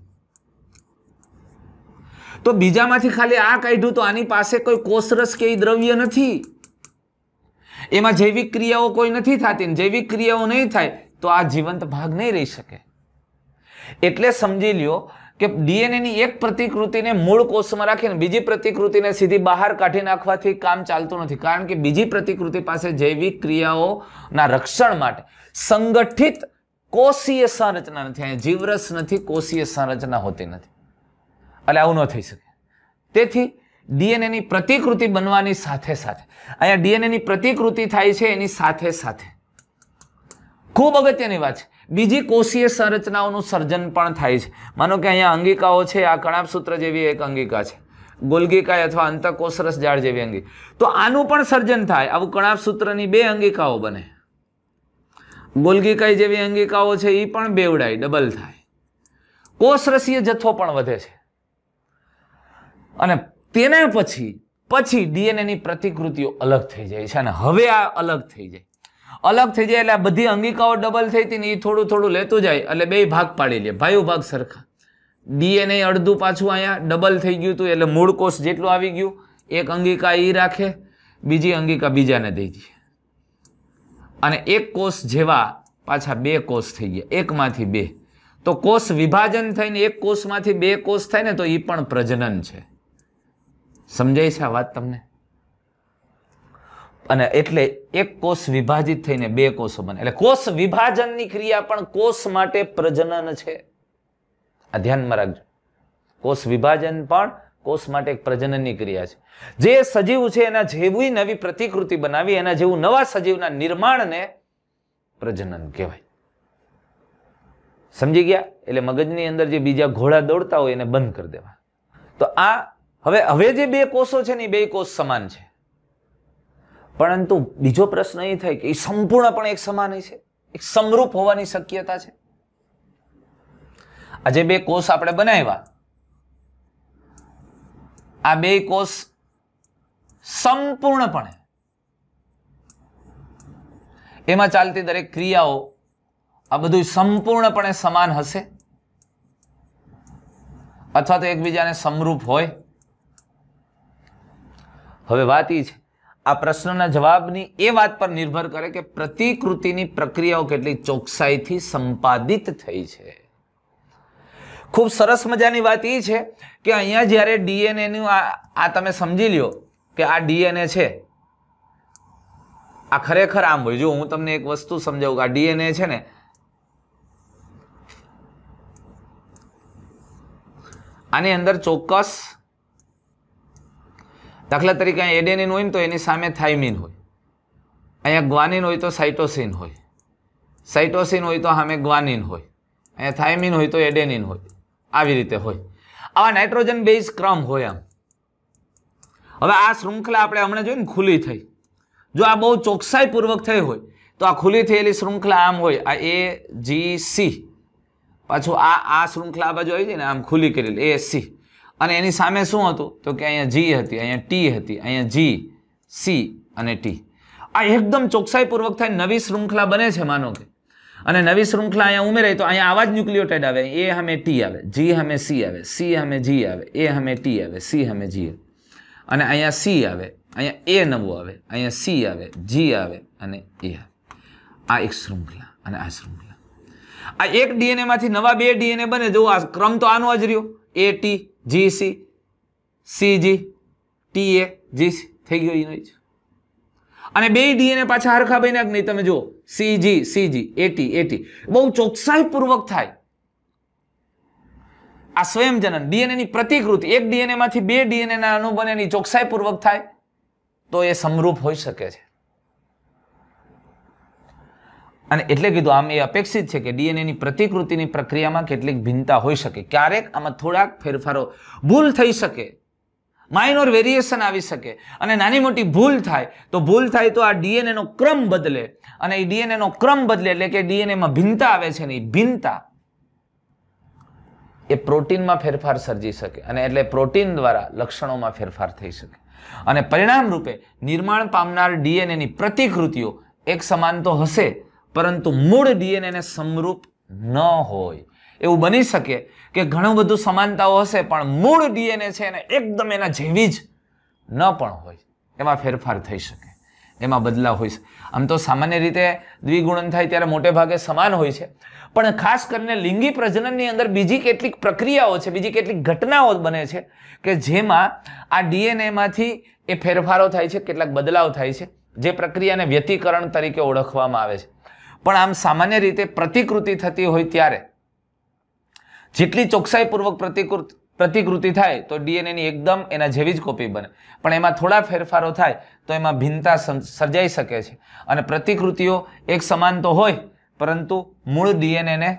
તો બીજામાંથી ખાલી આ કાઢ્યું તો આની પાસે કોઈ કોષરસ કે દ્રવ્ય નથી એમાં જૈવિક ક્રિયાઓ કોઈ નથી થતી જૈવિક ક્રિયાઓ નહીં થાય તો આ જીવંત ભાગ નહીં રહી શકે એટલે સમજી લ્યો કે ડીએનએની એક પ્રતિકૃતિને મૂળ કોષમાં રાખીને બીજી પ્રતિકૃતિને સીધી બહાર કાઢી નાખવાથી કામ ચાલતું નથી કારણ કે બીજી પ્રતિકૃતિ પાસે જૈવિક ક્રિયાઓના રક્ષણ માટે સંગઠિત કોષીય સંરચના નથી અહીંયા જીવરસ નથી કોષીય સંરચના હોતી નથી એટલે આવું ન થઈ શકે તેથી ડીએનએની પ્રતિકૃતિ બનવાની સાથે સાથે અહીંયા ડીએનએની પ્રતિકૃતિ થાય છે એની સાથે સાથે ખૂબ અગત્યની વાત છે બીજી કોષીય સંરચનાઓનું સર્જન પણ થાય છે માનો કે અહીંયા અંગિકાઓ છે આ કણાપસૂત્ર જેવી એક અંગિકા છે ગોલગીકાય અથવા અંતકોસરસ જાળ જેવી અંગી તો આનું પણ સર્જન થાય આવું કણાપસૂત્રની બે અંગિકાઓ બને ગોલગીકાય જેવી અંગિકાઓ છે એ પણ બેવડાય ડબલ થાય કોષરસીય જથ્થો પણ વધે છે અને તેના પછી પછી ડીએનએની પ્રતિકૃતિઓ અલગ થઈ જાય છે અને હવે આ અલગ થઈ જાય અલગ થઈ જાય એટલે આ બધી અંગિકાઓ ડબલ થઈ હતી ને એ થોડું થોડું લેતું જાય એટલે બે ભાગ પાડી લે ભાઈઓ ભાગ સરખા ડીએનએ અડધું પાછું અહીંયા ડબલ થઈ ગયું હતું એટલે મૂળ કોષ જેટલું આવી ગયું એક અંગિકા એ રાખે બીજી અંગિકા બીજાને દઈ દઈએ અને એક કોષ જેવા પાછા બે કોષ થઈ ગયા એકમાંથી બે તો કોષ વિભાજન થઈને એક કોષમાંથી બે કોષ થાય ને તો એ પણ પ્રજનન છે સમજાય છે આ વાત તમને અને એટલે એક કોષ વિભાજિત થઈને બે કોષો બને એટલે કોષ વિભાજનની ક્રિયા પણ કોષ માટે પ્રજનન છે આ ધ્યાનમાં રાખજો કોષ વિભાજન પણ કોષ માટે એક પ્રજનનની ક્રિયા છે જે સજીવ છે એના જેવી નવી પ્રતિકૃતિ બનાવી એના જેવું નવા સજીવના નિર્માણને પ્રજનન કહેવાય સમજી ગયા એટલે મગજની અંદર જે બીજા ઘોડા દોડતા હોય એને બંધ કરી દેવા તો આ હવે હવે જે બે કોષો છે ને એ બે કોષ સમાન છે પરંતુ બીજો પ્રશ્ન એ થાય કે એ સંપૂર્ણપણે એક સમાન છે એક સમરૂપ હોવાની શક્યતા છે આ જે બે કોષ આપણે બનાવ્યા આ બે કોષ સંપૂર્ણપણે એમાં ચાલતી દરેક ક્રિયાઓ આ બધું સંપૂર્ણપણે સમાન હશે અથવા તો એકબીજાને સમરૂપ હોય હવે વાત એ છે આ પ્રશ્નના જવાબની એ વાત પર નિર્ભર કરે કે પ્રતિકૃતિની પ્રક્રિયાઓ કેટલી ચોકસાઈથી સંપાદિત થઈ છે ખૂબ સરસ મજાની વાત એ છે કે અહીંયા જ્યારે ડીએનએનું આ તમે સમજી લ્યો કે આ ડીએનએ છે આ ખરેખર આમ હોય જો હું તમને એક વસ્તુ સમજાવું કે આ ડીએનએ છે ને આની અંદર ચોક્કસ દાખલા તરીકે અહીંયા એડેનિન હોય ને તો એની સામે થાઇમિન હોય અહીંયા ગ્વાનિન હોય તો સાઇટોસિન હોય સાઇટોસિન હોય તો સામે ગ્વાનિન હોય અહીંયા થાઇમિન હોય તો એડેનિન હોય આવી રીતે હોય આવા નાઇટ્રોજન બેઝ ક્રમ હોય આમ હવે આ શૃંખલા આપણે હમણાં જોઈએ ને ખુલ્લી થઈ જો આ બહુ ચોકસાઈપૂર્વક થઈ હોય તો આ ખુલ્લી થયેલી શૃંખલા આમ હોય આ એ જી સી પાછું આ આ શૃંખલા આ બાજુ આવી જાય ને આમ ખુલ્લી કરેલી એ સી અને એની સામે શું હતું તો કે અહીંયા જી હતી અહીંયા ટી હતી અહીંયા જી સી અને ટી આ એકદમ ચોકસાઈપૂર્વક થાય નવી શૃંખલા બને છે માનો કે અને નવી શૃંખલા અહીંયા ઉમેરાય તો અહીંયા આવા જ ન્યુક્લિયોટાઇડ આવે એ હમે ટી આવે જી હમે સી આવે સી હમે જી આવે એ હમે ટી આવે સી હમે જી આવે અને અહીંયા સી આવે અહીંયા એ નવું આવે અહીંયા સી આવે જી આવે અને એ આવે આ એક શૃંખલા અને આ શૃંખલા આ એક ડીએનએમાંથી નવા બે ડીએનએ બને જો આ ક્રમ તો આનો જ રહ્યો A T GC CG TA GC થઈ ગયો એનો જ અને બે ડીએનએ પાછા હરખા બન્યા કે નહીં તમે જુઓ સીજી સીજી એટી એટી બહુ ચોકસાઈપૂર્વક થાય આ સ્વયંજનન ડીએનએની પ્રતિકૃતિ એક ડીએનએમાંથી બે ડીએનએના અણુ બને એની ચોકસાઈપૂર્વક થાય તો એ સમરૂપ હોઈ શકે છે અને એટલે કીધું આમ એ અપેક્ષિત છે કે ડીએનએની પ્રતિકૃતિની પ્રક્રિયામાં કેટલીક ભિન્નતા હોઈ શકે ક્યારેક આમાં થોડાક ફેરફારો ભૂલ થઈ શકે માઇનોર વેરિએશન આવી શકે અને નાની મોટી ભૂલ થાય તો ભૂલ થાય તો આ ડીએનએનો ક્રમ બદલે અને એ ડીએનએનો ક્રમ બદલે એટલે કે ડીએનએમાં ભિન્નતા આવે છે ને એ ભિન્નતા એ પ્રોટીનમાં ફેરફાર સર્જી શકે અને એટલે પ્રોટીન દ્વારા લક્ષણોમાં ફેરફાર થઈ શકે અને પરિણામ રૂપે નિર્માણ પામનાર ડીએનએની પ્રતિકૃતિઓ એક સમાન તો હશે પરંતુ મૂળ ડીએનએને સમરૂપ ન હોય એવું બની શકે કે ઘણું બધું સમાનતાઓ હશે પણ મૂળ ડીએનએ છે એને એકદમ એના જેવી જ ન પણ હોય એમાં ફેરફાર થઈ શકે એમાં બદલાવ હોય છે આમ તો સામાન્ય રીતે દ્વિગુણન થાય ત્યારે મોટે ભાગે સમાન હોય છે પણ ખાસ કરીને લિંગી પ્રજનનની અંદર બીજી કેટલીક પ્રક્રિયાઓ છે બીજી કેટલીક ઘટનાઓ બને છે કે જેમાં આ ડીએનએમાંથી એ ફેરફારો થાય છે કેટલાક બદલાવ થાય છે જે પ્રક્રિયાને વ્યતિકરણ તરીકે ઓળખવામાં આવે છે પણ આમ સામાન્ય રીતે પ્રતિકૃતિ થતી હોય ત્યારે જેટલી ચોકસાઈપૂર્વક પ્રતિકૃત પ્રતિકૃતિ થાય તો ડીએનએની એકદમ એના જેવી જ કોપી બને પણ એમાં થોડા ફેરફારો થાય તો એમાં ભિન્નતા સર્જાઈ શકે છે અને પ્રતિકૃતિઓ એક સમાન તો હોય પરંતુ મૂળ ડીએનએને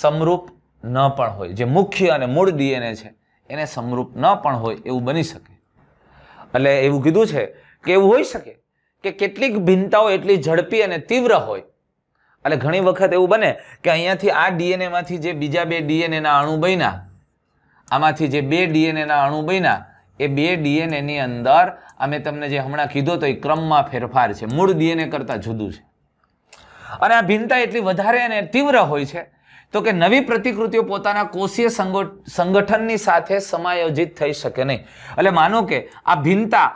સમરૂપ ન પણ હોય જે મુખ્ય અને મૂળ ડીએનએ છે એને સમરૂપ ન પણ હોય એવું બની શકે એટલે એવું કીધું છે કે એવું હોઈ શકે કે કેટલીક ભિન્નતાઓ એટલી ઝડપી અને તીવ્ર હોય એટલે ઘણી વખત એવું બને કે અહીંયાથી આ ડીએનએમાંથી જે બીજા બે ડીએનએના અણુ બન્યા આમાંથી જે બે ડીએનએના અણુ બન્યા એ બે ડીએનએની અંદર અમે તમને જે હમણાં કીધો તો એ ક્રમમાં ફેરફાર છે મૂળ ડીએનએ કરતાં જુદું છે અને આ ભિન્નતા એટલી વધારે અને તીવ્ર હોય છે તો કે નવી પ્રતિકૃતિઓ પોતાના કોષીય સંગઠનની સાથે સમાયોજિત થઈ શકે નહીં એટલે માનો કે આ ભિન્નતા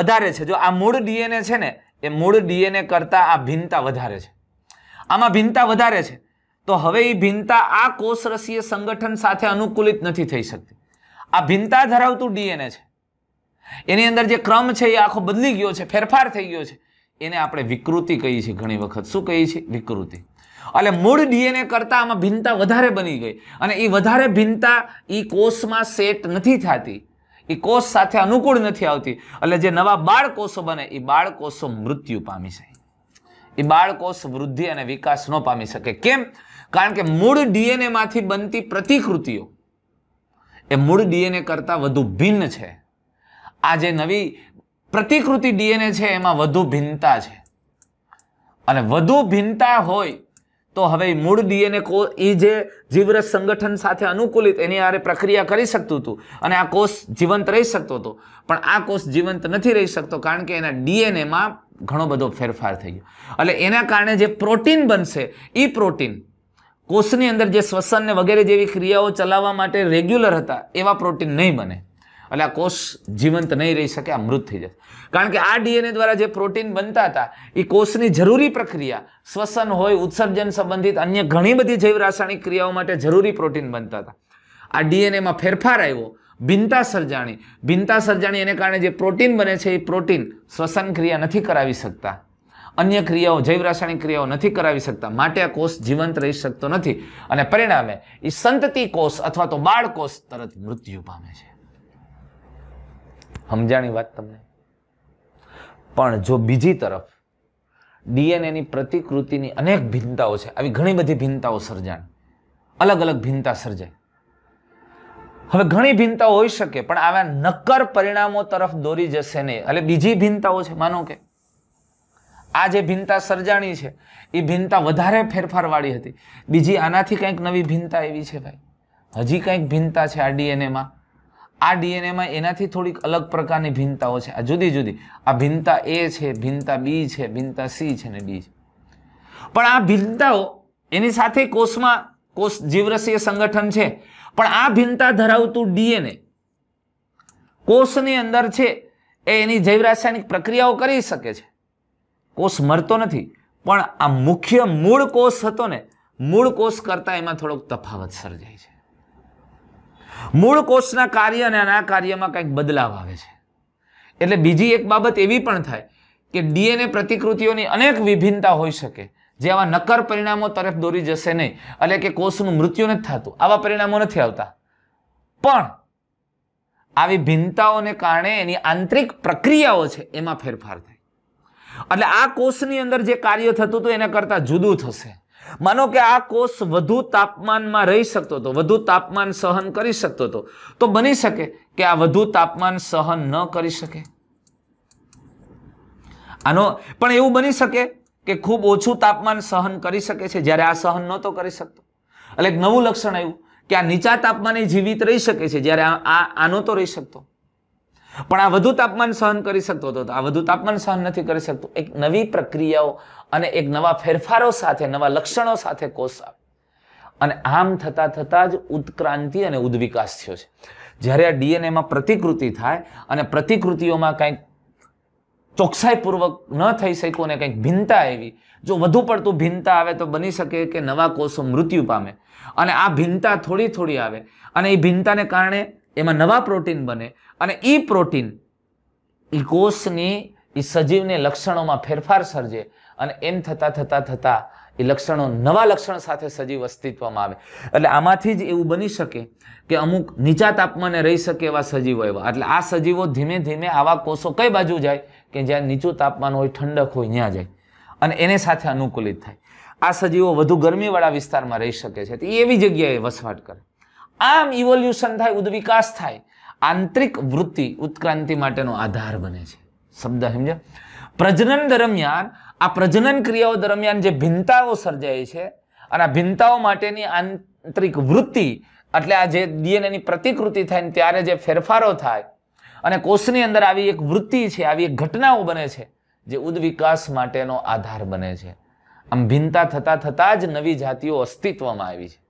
વધારે છે જો આ મૂળ ડીએનએ છે ને એ મૂળ ડીએનએ કરતાં આ ભિન્નતા વધારે છે આમાં ભિન્નતા વધારે છે તો હવે એ ભિન્નતા આ કોષરસીય સંગઠન સાથે અનુકૂલિત નથી થઈ શકતી આ ભિન્નતા ધરાવતું ડીએનએ છે એની અંદર જે ક્રમ છે એ આખો બદલી ગયો છે ફેરફાર થઈ ગયો છે એને આપણે વિકૃતિ કહીએ છીએ ઘણી વખત શું કહીએ છીએ વિકૃતિ એટલે મૂળ ડીએનએ કરતાં આમાં ભિન્નતા વધારે બની ગઈ અને એ વધારે ભિન્નતા એ કોષમાં સેટ નથી થતી એ કોષ સાથે અનુકૂળ નથી આવતી એટલે જે નવા બાળકોષો બને એ બાળકોષો મૃત્યુ પામી છે એ બાળકોષ વૃદ્ધિ અને વિકાસ ન પામી શકે કેમ કારણ કે મૂળ ડીએનએમાંથી બનતી પ્રતિકૃતિઓ એ મૂળ ડીએનએ કરતાં વધુ ભિન્ન છે આ જે નવી પ્રતિકૃતિ ડીએનએ છે એમાં વધુ ભિન્નતા છે અને વધુ ભિન્નતા હોય તો હવે મૂળ ડીએનએ કો એ જે જીવરસ સંગઠન સાથે અનુકૂલિત એની આરે પ્રક્રિયા કરી શકતું હતું અને આ કોષ જીવંત રહી શકતો હતો પણ આ કોષ જીવંત નથી રહી શકતો કારણ કે એના ડીએનએમાં ઘણો બધો ફેરફાર થઈ ગયો એટલે એના કારણે જે પ્રોટીન બનશે એ પ્રોટીન કોષની અંદર જે શ્વસનને વગેરે જેવી ક્રિયાઓ ચલાવવા માટે રેગ્યુલર હતા એવા પ્રોટીન નહીં બને એટલે આ કોષ જીવંત નહીં રહી શકે આ મૃત થઈ જશે કારણ કે આ ડીએનએ દ્વારા જે પ્રોટીન બનતા હતા એ કોષની જરૂરી પ્રક્રિયા શ્વસન હોય ઉત્સર્જન સંબંધિત અન્ય ઘણી બધી જૈવ રાસાયણિક ક્રિયાઓ માટે જરૂરી પ્રોટીન બનતા હતા આ ડીએનએમાં ફેરફાર આવ્યો ભિન્નતા સર્જાણી ભિન્નતા સર્જાણી એને કારણે જે પ્રોટીન બને છે એ પ્રોટીન શ્વસન ક્રિયા નથી કરાવી શકતા અન્ય ક્રિયાઓ જૈવ રાસાયણિક ક્રિયાઓ નથી કરાવી શકતા માટે આ કોષ જીવંત રહી શકતો નથી અને પરિણામે એ સંતતિ કોષ અથવા તો બાળ કોષ તરત મૃત્યુ પામે છે સમજાણી વાત તમને પણ જો બીજી તરફ ડીએનએની પ્રતિકૃતિની અનેક ભિન્નતાઓ છે આવી ઘણી બધી ભિન્નતાઓ સર્જાણ અલગ અલગ ભિન્નતા સર્જાય હવે ઘણી ભિન્નતાઓ હોઈ શકે પણ આવા નક્કર પરિણામો તરફ દોરી જશે નહીં એટલે બીજી ભિન્નતાઓ છે માનો કે આ જે ભિન્નતા સર્જાણી છે એ ભિન્નતા વધારે ફેરફારવાળી હતી બીજી આનાથી કંઈક નવી ભિન્નતા એવી છે ભાઈ હજી કંઈક ભિન્નતા છે આ ડીએનએમાં આ ડીએનએમાં એનાથી થોડીક અલગ પ્રકારની ભિન્નતાઓ છે આ જુદી જુદી આ ભિન્નતા એ છે ભિન્નતા બી છે ભિન્નતા સી છે ને બી છે પણ આ ભિન્નતાઓ એની સાથે કોષમાં કોષ જીવરસીય સંગઠન છે પણ આ ભિન્નતા ધરાવતું ડીએનએ કોષની અંદર છે એ એની જૈવરાસાયણિક પ્રક્રિયાઓ કરી શકે છે કોષ મરતો નથી પણ આ મુખ્ય મૂળ કોષ હતો ને મૂળ કોષ કરતાં એમાં થોડોક તફાવત સર્જાય છે મૂળ કોષના કાર્ય અને આના કાર્યમાં કંઈક બદલાવ આવે છે એટલે બીજી એક બાબત એવી પણ થાય કે ડીએનએ પ્રતિકૃતિઓની અનેક વિભિન્નતા હોઈ શકે જે આવા નકર પરિણામો તરફ દોરી જશે નહીં એટલે કે કોષનું મૃત્યુ નથી થતું આવા પરિણામો નથી આવતા પણ આવી ભિન્નતાઓને કારણે એની આંતરિક પ્રક્રિયાઓ છે એમાં ફેરફાર થાય એટલે આ કોષની અંદર જે કાર્ય થતું હતું એના કરતાં જુદું થશે માનો કે આ કોષ વધુ તાપમાનમાં રહી શકતો હતો વધુ તાપમાન સહન કરી શકતો હતો તો બની શકે કે આ વધુ તાપમાન સહન ન કરી શકે આનો પણ એવું બની શકે કે ખૂબ ઓછું તાપમાન સહન કરી શકે છે જ્યારે આ સહન નહોતો કરી શકતો એટલે એક નવું લક્ષણ આવ્યું કે આ નીચા તાપમાને જીવિત રહી શકે છે જ્યારે આ આ તો રહી શકતો પણ આ વધુ તાપમાન સહન કરી શકતો હતો આ વધુ તાપમાન સહન નથી કરી શકતો એક નવી પ્રક્રિયાઓ અને એક નવા ફેરફારો સાથે નવા લક્ષણો સાથે કોષ આવે અને આમ થતાં થતાં જ ઉત્ક્રાંતિ અને ઉદ્વિકાસ થયો છે જ્યારે આ ડીએનએમાં પ્રતિકૃતિ થાય અને પ્રતિકૃતિઓમાં કંઈક ચોકસાઈપૂર્વક ન થઈ શક્યું અને કંઈક ભિન્નતા આવી જો વધુ પડતું ભિન્નતા આવે તો બની શકે કે નવા કોષો મૃત્યુ પામે અને આ ભિન્નતા થોડી થોડી આવે અને એ ભિન્નતાને કારણે એમાં નવા પ્રોટીન બને અને એ પ્રોટીન એ કોષની એ સજીવને લક્ષણોમાં ફેરફાર સર્જે અને એમ થતાં થતાં થતાં એ લક્ષણો નવા લક્ષણ સાથે સજીવ અસ્તિત્વમાં આવે એટલે આમાંથી જ એવું બની શકે કે અમુક નીચા તાપમાને રહી શકે એવા સજીવો એવા એટલે આ સજીવો ધીમે ધીમે આવા કોષો કઈ બાજુ જાય કે જ્યાં નીચું તાપમાન હોય ઠંડક હોય ત્યાં જાય અને એને સાથે અનુકૂલિત થાય આ સજીવો વધુ ગરમીવાળા વિસ્તારમાં રહી શકે છે તો એવી જગ્યાએ વસવાટ કરે આમ ઇવોલ્યુશન થાય ઉદ્વિકાસ થાય આંતરિક વૃત્તિ ઉત્ક્રાંતિ માટેનો આધાર બને છે શબ્દ સમજ્યા પ્રજનન દરમિયાન આ પ્રજનન ક્રિયાઓ દરમિયાન જે ભિન્નતાઓ સર્જાય છે અને આ ભિન્નતાઓ માટેની આંતરિક વૃત્તિ એટલે આ જે ડીએનએની પ્રતિકૃતિ થાય ને ત્યારે જે ફેરફારો થાય અને કોષની અંદર આવી એક વૃત્તિ છે આવી એક ઘટનાઓ બને છે જે ઉદ્વિકાસ માટેનો આધાર બને છે આમ ભિન્નતા થતાં થતાં જ નવી જાતિઓ અસ્તિત્વમાં આવી છે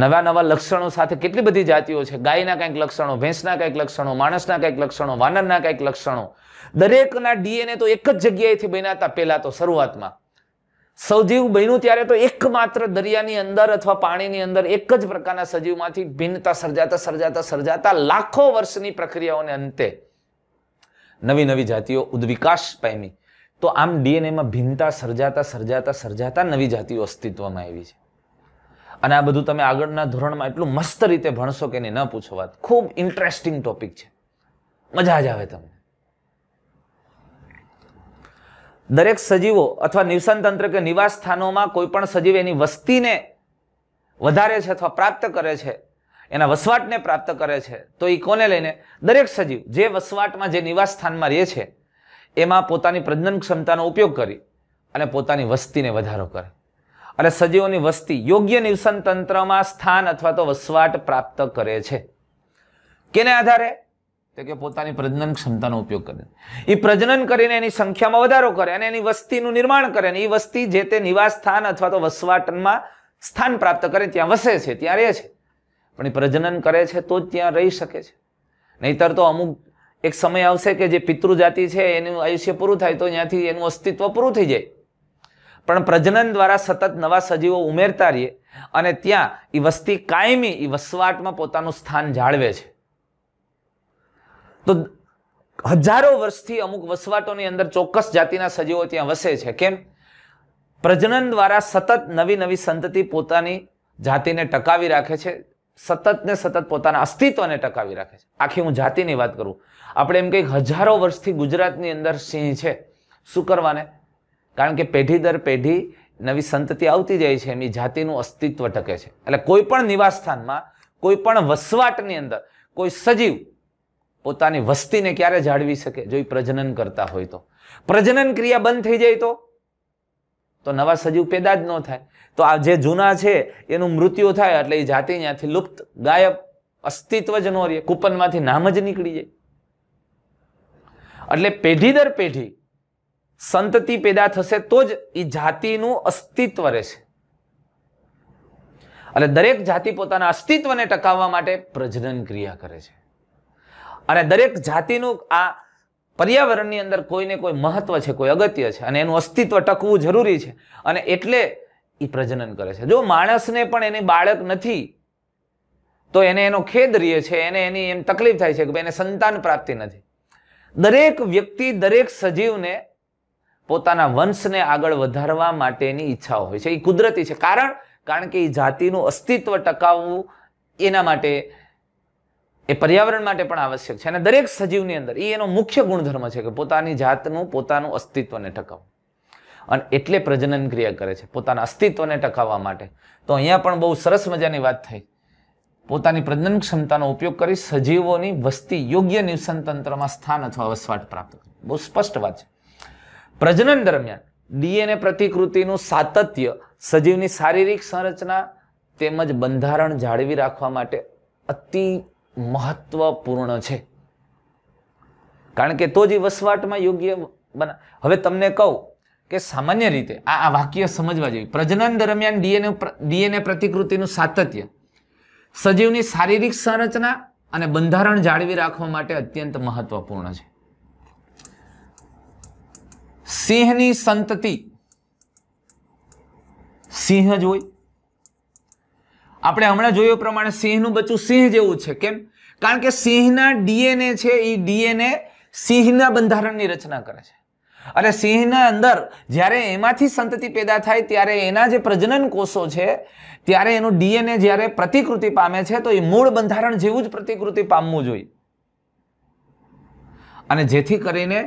નવા નવા લક્ષણો સાથે કેટલી બધી જાતિઓ છે ગાયના કંઈક લક્ષણો ભેંસના કંઈક લક્ષણો માણસના કંઈક લક્ષણો વાનરના કંઈક લક્ષણો દરેકના ડીએનએ તો એક જ જગ્યાએથી બન્યા હતા પહેલાં તો શરૂઆતમાં સજીવ બન્યું ત્યારે તો એકમાત્ર દરિયાની અંદર અથવા પાણીની અંદર એક જ પ્રકારના સજીવમાંથી ભિન્નતા સર્જાતા સર્જાતા સર્જાતા લાખો વર્ષની પ્રક્રિયાઓને અંતે નવી નવી જાતિઓ ઉદ્વિકાસ પામી તો આમ ડીએનએમાં ભિન્નતા સર્જાતા સર્જાતા સર્જાતા નવી જાતિઓ અસ્તિત્વમાં આવી છે અને આ બધું તમે આગળના ધોરણમાં એટલું મસ્ત રીતે ભણશો કે એને ન પૂછો વાત ખૂબ ઇન્ટરેસ્ટિંગ ટોપિક છે મજા જ આવે તમને દરેક સજીવો અથવા તંત્ર કે નિવાસ સ્થાનોમાં કોઈપણ સજીવ એની વસ્તીને વધારે છે અથવા પ્રાપ્ત કરે છે એના વસવાટને પ્રાપ્ત કરે છે તો એ કોને લઈને દરેક સજીવ જે વસવાટમાં જે નિવાસ સ્થાનમાં રહે છે એમાં પોતાની પ્રજનન ક્ષમતાનો ઉપયોગ કરી અને પોતાની વસ્તીને વધારો કરે અને સજીવોની વસ્તી યોગ્ય નિવસન તંત્રમાં સ્થાન અથવા તો વસવાટ પ્રાપ્ત કરે છે કેને આધારે તો કે પોતાની પ્રજનન ક્ષમતાનો ઉપયોગ કરે એ પ્રજનન કરીને એની સંખ્યામાં વધારો કરે અને એની વસ્તીનું નિર્માણ કરે અને એ વસ્તી જે તે નિવાસ સ્થાન અથવા તો વસવાટનમાં સ્થાન પ્રાપ્ત કરે ત્યાં વસે છે ત્યાં રહે છે પણ એ પ્રજનન કરે છે તો જ ત્યાં રહી શકે છે નહીંતર તો અમુક એક સમય આવશે કે જે પિતૃજાતિ છે એનું આયુષ્ય પૂરું થાય તો ત્યાંથી એનું અસ્તિત્વ પૂરું થઈ જાય પણ પ્રજનન દ્વારા સતત નવા સજીવો ઉમેરતા રહીએ અને ત્યાં એ વસ્તી કાયમી એ વસવાટમાં પોતાનું સ્થાન જાળવે છે તો હજારો વર્ષથી અમુક વસવાટોની અંદર ચોક્કસ જાતિના સજીવો ત્યાં વસે છે કેમ પ્રજનન દ્વારા સતત નવી નવી સંતતિ પોતાની જાતિને ટકાવી રાખે છે સતત ને સતત પોતાના અસ્તિત્વને ટકાવી રાખે છે આખી હું જાતિની વાત કરું આપણે એમ કંઈક હજારો વર્ષથી ગુજરાતની અંદર સિંહ છે શું કરવાને કારણ કે પેઢી દર પેઢી નવી સંતતિ આવતી જાય છે એમની જાતિનું અસ્તિત્વ ટકે છે એટલે કોઈ પણ નિવાસસ્થાનમાં કોઈ પણ વસવાટની અંદર કોઈ સજીવ પોતાની વસ્તીને ક્યારે જાળવી શકે જો એ પ્રજનન કરતા હોય તો પ્રજનન ક્રિયા બંધ થઈ જાય તો તો નવા સજીવ પેદા જ ન થાય તો આ જે જૂના છે એનું મૃત્યુ થાય એટલે એ જાતિ ત્યાંથી લુપ્ત ગાયબ અસ્તિત્વ જ ન રહે કૂપનમાંથી નામ જ નીકળી જાય એટલે પેઢી દર પેઢી સંતતિ પેદા થશે તો જ એ જાતિનું અસ્તિત્વ રહેશે એટલે દરેક જાતિ પોતાના અસ્તિત્વને ટકાવવા માટે પ્રજનન ક્રિયા કરે છે અને દરેક જાતિનું આ પર્યાવરણની અંદર કોઈને કોઈ મહત્વ છે કોઈ અગત્ય છે અને એનું અસ્તિત્વ ટકવું જરૂરી છે અને એટલે એ પ્રજનન કરે છે જો માણસને પણ એને બાળક નથી તો એને એનો ખેદ રહે છે એને એની એમ તકલીફ થાય છે કે ભાઈ એને સંતાન પ્રાપ્તિ નથી દરેક વ્યક્તિ દરેક સજીવને પોતાના વંશને આગળ વધારવા માટેની ઈચ્છા હોય છે એ કુદરતી છે કારણ કારણ કે એ જાતિનું અસ્તિત્વ ટકાવવું એના માટે એ પર્યાવરણ માટે પણ આવશ્યક છે અને દરેક સજીવની અંદર એ એનો મુખ્ય ગુણધર્મ છે કે પોતાની જાતનું પોતાનું અસ્તિત્વને ટકાવ અને એટલે પ્રજનન ક્રિયા કરે છે પોતાના અસ્તિત્વને ટકાવવા માટે તો અહીંયા પણ બહુ સરસ મજાની વાત થઈ પોતાની પ્રજનન ક્ષમતાનો ઉપયોગ કરી સજીવોની વસ્તી યોગ્ય નિવસન તંત્રમાં સ્થાન અથવા વસવાટ પ્રાપ્ત કરે બહુ સ્પષ્ટ વાત છે પ્રજનન દરમિયાન ડીએનએ પ્રતિકૃતિનું સાતત્ય સજીવની શારીરિક સંરચના તેમજ બંધારણ જાળવી રાખવા માટે અતિ મહત્વપૂર્ણ છે કારણ કે તો જ વસવાટમાં યોગ્ય બના હવે તમને કહું કે સામાન્ય રીતે આ આ વાક્ય સમજવા જોઈએ પ્રજનન દરમિયાન ડીએનએ ડીએનએ પ્રતિકૃતિનું સાતત્ય સજીવની શારીરિક સંરચના અને બંધારણ જાળવી રાખવા માટે અત્યંત મહત્વપૂર્ણ છે સિંહની સંતતિ સિંહ જ હોય આપણે હમણાં જોયું પ્રમાણે સિંહનું બચ્ચું સિંહ જેવું છે કેમ કારણ કે સિંહના ડીએનએ છે એ ડીએનએ સિંહના બંધારણની રચના કરે છે અને સિંહના અંદર જ્યારે એમાંથી સંતતિ પેદા થાય ત્યારે એના જે પ્રજનન કોષો છે ત્યારે એનું ડીએનએ જ્યારે પ્રતિકૃતિ પામે છે તો એ મૂળ બંધારણ જેવું જ પ્રતિકૃતિ પામવું જોઈએ અને જેથી કરીને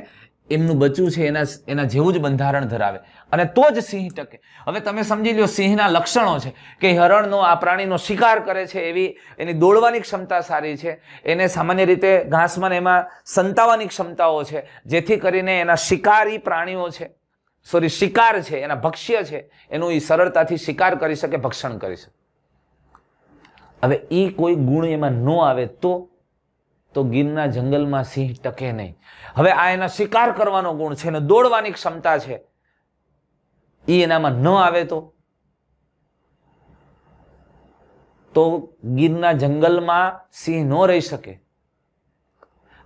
એમનું બચ્ચું છે એના એના જેવું જ બંધારણ ધરાવે અને તો જ સિંહ ટકે હવે તમે સમજી લો સિંહના લક્ષણો છે કે હરણનો આ પ્રાણીનો શિકાર કરે છે એવી એની દોડવાની ક્ષમતા સારી છે એને સામાન્ય રીતે ઘાસમાં એમાં સંતાવાની ક્ષમતાઓ છે જેથી કરીને એના શિકારી પ્રાણીઓ છે સોરી શિકાર છે એના ભક્ષ્ય છે એનું એ સરળતાથી શિકાર કરી શકે ભક્ષણ કરી શકે હવે એ કોઈ ગુણ એમાં ન આવે તો તો ગીરના જંગલમાં સિંહ ટકે નહીં હવે આ એના શિકાર કરવાનો ગુણ છે એને દોડવાની ક્ષમતા છે એ એનામાં ન આવે તો તો ગીરના જંગલમાં સિંહ ન રહી શકે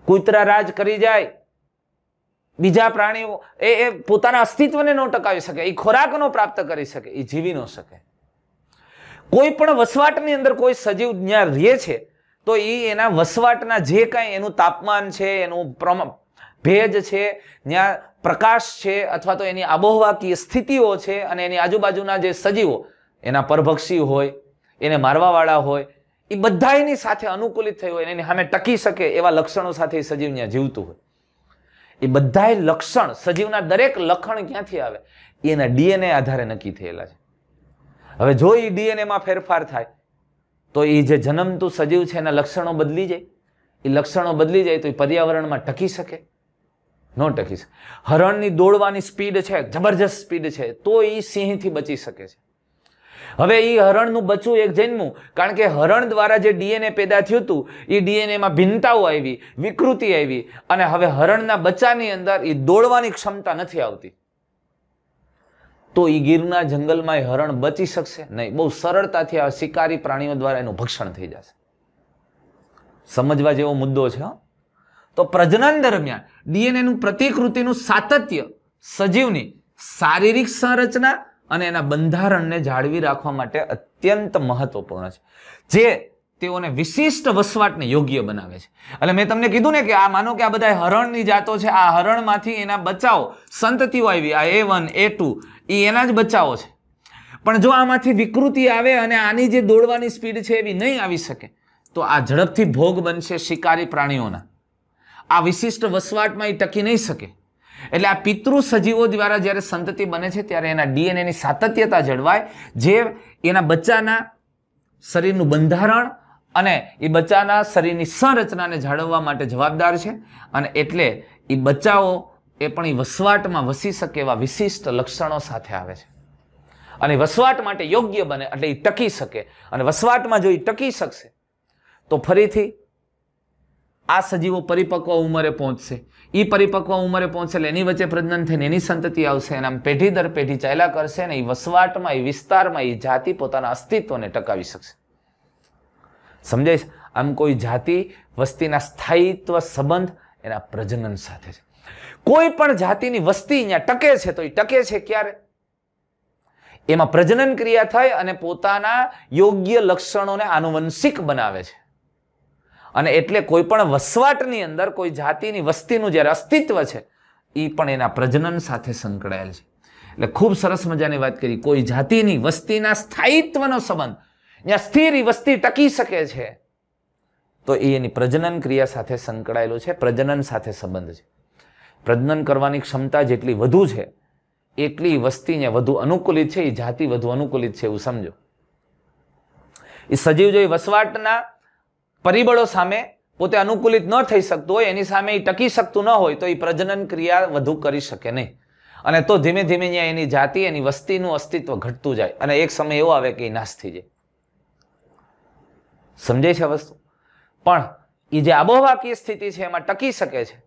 કૂતરા રાજ કરી જાય બીજા પ્રાણીઓ એ એ પોતાના અસ્તિત્વને ન ટકાવી શકે એ ખોરાકનો પ્રાપ્ત કરી શકે એ જીવી ન શકે કોઈ પણ વસવાટની અંદર કોઈ સજીવ જ્યાં રહે છે તો એ એના વસવાટના જે કાંઈ એનું તાપમાન છે એનું પ્રમાણ ભેજ છે ત્યાં પ્રકાશ છે અથવા તો એની આબોહવાકીય સ્થિતિઓ છે અને એની આજુબાજુના જે સજીવો એના પરભક્ષી હોય એને મારવાવાળા હોય એ બધા સાથે અનુકૂલિત થયું હોય એની સામે ટકી શકે એવા લક્ષણો સાથે સજીવ ત્યાં જીવતું હોય એ બધા લક્ષણ સજીવના દરેક લખણ ક્યાંથી આવે એના ડીએનએ આધારે નક્કી થયેલા છે હવે જો એ ડીએનએમાં ફેરફાર થાય તો એ જે જન્મતું સજીવ છે એના લક્ષણો બદલી જાય એ લક્ષણો બદલી જાય તો એ પર્યાવરણમાં ટકી શકે નો ટકીશ હરણની દોડવાની સ્પીડ છે જબરજસ્ત સ્પીડ છે તો એ સિંહથી બચી શકે છે હવે એ હરણનું બચવું એક જન્મું કારણ કે હરણ દ્વારા જે ડીએનએ પેદા થયું હતું એ ડીએનએમાં ભિન્નતાઓ આવી વિકૃતિ આવી અને હવે હરણના બચ્ચાની અંદર એ દોડવાની ક્ષમતા નથી આવતી તો એ ગીરના જંગલમાં એ હરણ બચી શકશે નહીં બહુ સરળતાથી આ શિકારી પ્રાણીઓ દ્વારા એનું ભક્ષણ થઈ જશે સમજવા જેવો મુદ્દો છે હા તો પ્રજનન દરમિયાન ડીએનએનું પ્રતિકૃતિનું સાતત્ય સજીવની શારીરિક સંરચના અને એના બંધારણને જાળવી રાખવા માટે અત્યંત મહત્વપૂર્ણ છે જે તેઓને વિશિષ્ટ વસવાટને યોગ્ય બનાવે છે એટલે મેં તમને કીધું ને કે આ માનો કે આ બધા હરણની જાતો છે આ હરણમાંથી એના બચાવો સંતતિઓ આવી આ એ વન એ ટુ એ એના જ બચાવો છે પણ જો આમાંથી વિકૃતિ આવે અને આની જે દોડવાની સ્પીડ છે એવી નહીં આવી શકે તો આ ઝડપથી ભોગ બનશે શિકારી પ્રાણીઓના આ વિશિષ્ટ વસવાટમાં એ ટકી નહીં શકે એટલે આ પિતૃ સજીવો દ્વારા જ્યારે સંતતિ બને છે ત્યારે એના ડીએનએની સાતત્યતા જળવાય જે એના બચ્ચાના શરીરનું બંધારણ અને એ બચ્ચાના શરીરની સંરચનાને જાળવવા માટે જવાબદાર છે અને એટલે એ બચ્ચાઓ એ પણ એ વસવાટમાં વસી શકે એવા વિશિષ્ટ લક્ષણો સાથે આવે છે અને વસવાટ માટે યોગ્ય બને એટલે એ ટકી શકે અને વસવાટમાં જો એ ટકી શકશે તો ફરીથી આ સજીવો પરિપક્વ ઉંમરે પહોંચશે એ પરિપક્વ ઉંમરે પહોંચશે એટલે એની વચ્ચે પ્રજનન થઈને એની સંતતિ આવશે અને આમ પેઢી દર પેઢી ચાલ્યા કરશે અને એ વસવાટમાં એ વિસ્તારમાં એ જાતિ પોતાના અસ્તિત્વને ટકાવી શકશે સમજાય છે આમ કોઈ જાતિ વસ્તીના સ્થાયિત્વ સંબંધ એના પ્રજનન સાથે છે કોઈ પણ જાતિની વસ્તી અહીંયા ટકે છે તો એ ટકે છે ક્યારે એમાં પ્રજનન ક્રિયા થાય અને પોતાના યોગ્ય લક્ષણોને આનુવંશિક બનાવે છે અને એટલે કોઈ પણ વસવાટની અંદર કોઈ જાતિની વસ્તીનું જ્યારે અસ્તિત્વ છે એ પણ એના પ્રજનન સાથે સંકળાયેલ છે એટલે ખૂબ સરસ મજાની વાત કરી કોઈ જાતિની વસ્તીના સ્થાયિત્વનો સંબંધ જ્યાં સ્થિર વસ્તી ટકી શકે છે તો એ એની પ્રજનન ક્રિયા સાથે સંકળાયેલું છે પ્રજનન સાથે સંબંધ છે પ્રજનન કરવાની ક્ષમતા જેટલી વધુ છે એટલી વસ્તીને વધુ અનુકૂલિત છે એ જાતિ વધુ અનુકૂલિત છે એવું સમજો એ સજીવ જો વસવાટના પરિબળો સામે પોતે અનુકૂલિત ન થઈ શકતું હોય એની સામે એ ટકી શકતું ન હોય તો એ પ્રજનન ક્રિયા વધુ કરી શકે નહીં અને તો ધીમે ધીમે ત્યાં એની જાતિ એની વસ્તીનું અસ્તિત્વ ઘટતું જાય અને એક સમય એવો આવે કે એ નાશ થઈ જાય સમજાય છે વસ્તુ પણ એ જે આબોહવાકીય સ્થિતિ છે એમાં ટકી શકે છે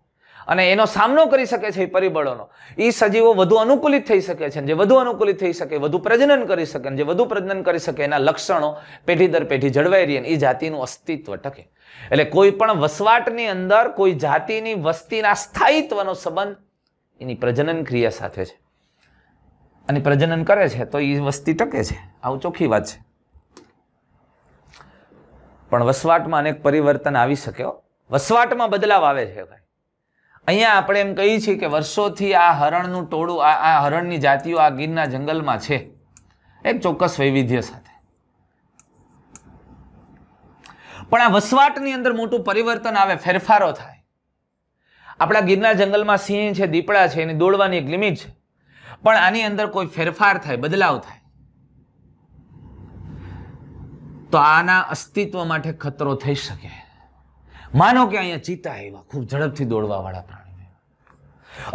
અને એનો સામનો કરી શકે છે એ પરિબળોનો એ સજીવો વધુ અનુકૂલિત થઈ શકે છે જે વધુ અનુકૂલિત થઈ શકે વધુ પ્રજનન કરી શકે જે વધુ પ્રજનન કરી શકે એના લક્ષણો પેઢી દર પેઢી જળવાઈ રહી એ જાતિનું અસ્તિત્વ ટકે એટલે કોઈ પણ વસવાટની અંદર કોઈ જાતિની વસ્તીના સ્થાયિત્વનો સંબંધ એની પ્રજનન ક્રિયા સાથે છે અને પ્રજનન કરે છે તો એ વસ્તી ટકે છે આવું ચોખ્ખી વાત છે પણ વસવાટમાં અનેક પરિવર્તન આવી શકે વસવાટમાં બદલાવ આવે છે ભાઈ અહીંયા આપણે એમ કહીએ છીએ કે વર્ષોથી આ હરણનું ટોળું આ આ હરણની જાતિઓ આ ગીરના જંગલમાં છે એક ચોક્કસ વૈવિધ્ય સાથે પણ આ વસવાટની અંદર મોટું પરિવર્તન આવે ફેરફારો થાય આપણા ગીરના જંગલમાં સિંહ છે દીપડા છે એની દોડવાની એક લિમિટ છે પણ આની અંદર કોઈ ફેરફાર થાય બદલાવ થાય તો આના અસ્તિત્વ માટે ખતરો થઈ શકે માનો કે અહીંયા ચિત્તા એવા ખૂબ ઝડપથી દોડવાવાળા પ્રાણી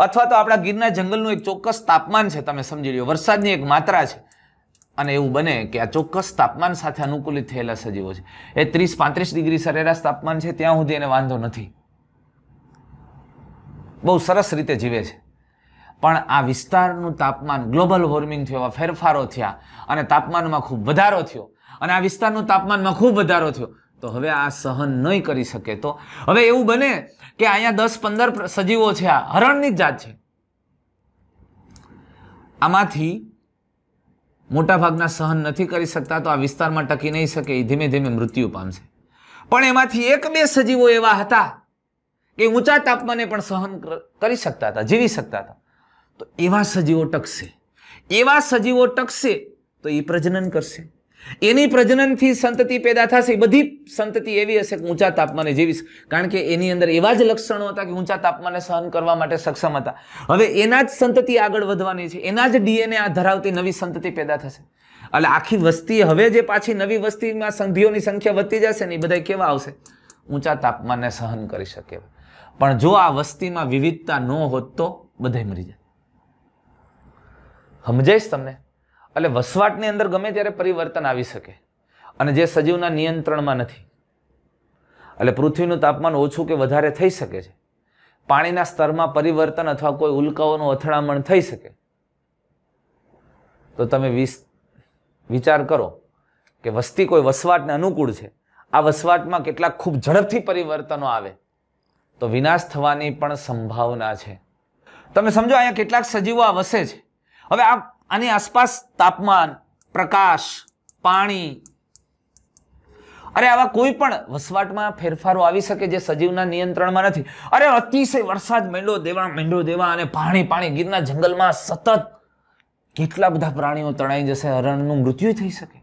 અથવા તો આપણા ગીરના જંગલનું એક ચોક્કસ તાપમાન છે તમે સમજી લો વરસાદની એક માત્રા છે અને એવું બને કે આ ચોક્કસ તાપમાન સાથે અનુકૂલિત થયેલા સજીવો છે એ ત્રીસ પાંત્રીસ ડિગ્રી સરેરાશ તાપમાન છે ત્યાં સુધી એને વાંધો નથી બહુ સરસ રીતે જીવે છે પણ આ વિસ્તારનું તાપમાન ગ્લોબલ વોર્મિંગ થયો ફેરફારો થયા અને તાપમાનમાં ખૂબ વધારો થયો અને આ વિસ્તારનું તાપમાનમાં ખૂબ વધારો થયો તો હવે આ સહન નહીં કરી શકે તો હવે એવું બને કે અહીંયા દસ પંદર સજીવો છે આ હરણની જ જાત છે આમાંથી મોટાભાગના સહન નથી કરી શકતા તો આ વિસ્તારમાં ટકી નહીં શકે એ ધીમે ધીમે મૃત્યુ પામશે પણ એમાંથી એક બે સજીવો એવા હતા કે ઊંચા તાપમાને પણ સહન કરી શકતા હતા જીવી શકતા હતા તો એવા સજીવો ટકશે એવા સજીવો ટકશે તો એ પ્રજનન કરશે એની પ્રજનનથી સંતતિ પેદા થશે બધી સંતતિ એવી હશે કે ઊંચા તાપમાને જીવીશ કારણ કે એની અંદર એવા જ લક્ષણો હતા કે ઊંચા તાપમાને સહન કરવા માટે સક્ષમ હતા હવે એના જ સંતતિ આગળ વધવાની છે એના જ ડીએનએ આ ધરાવતી નવી સંતતિ પેદા થશે એટલે આખી વસ્તી હવે જે પાછી નવી વસ્તીમાં સંધિઓની સંખ્યા વધતી જશે ને એ બધા કેવા આવશે ઊંચા તાપમાને સહન કરી શકે પણ જો આ વસ્તીમાં વિવિધતા ન હોત તો બધા મરી જાય સમજાઈશ તમને એટલે વસવાટની અંદર ગમે ત્યારે પરિવર્તન આવી શકે અને જે સજીવના નિયંત્રણમાં નથી એટલે પૃથ્વીનું તાપમાન ઓછું કે વધારે થઈ શકે છે પાણીના સ્તરમાં પરિવર્તન અથવા કોઈ ઉલ્કાઓનું અથડામણ થઈ શકે તો તમે વિચાર કરો કે વસ્તી કોઈ વસવાટને અનુકૂળ છે આ વસવાટમાં કેટલાક ખૂબ ઝડપથી પરિવર્તનો આવે તો વિનાશ થવાની પણ સંભાવના છે તમે સમજો અહીંયા કેટલાક સજીવો આ વસે છે હવે આ આની આસપાસ તાપમાન પ્રકાશ પાણી અરે આવા કોઈ પણ વસવાટમાં ફેરફારો આવી શકે જે સજીવના નિયંત્રણમાં નથી અરે અતિશય વરસાદ મેંડો દેવા મેંડો દેવા અને પાણી પાણી ગીરના જંગલમાં સતત કેટલા બધા પ્રાણીઓ તણાઈ જશે હરણનું મૃત્યુ થઈ શકે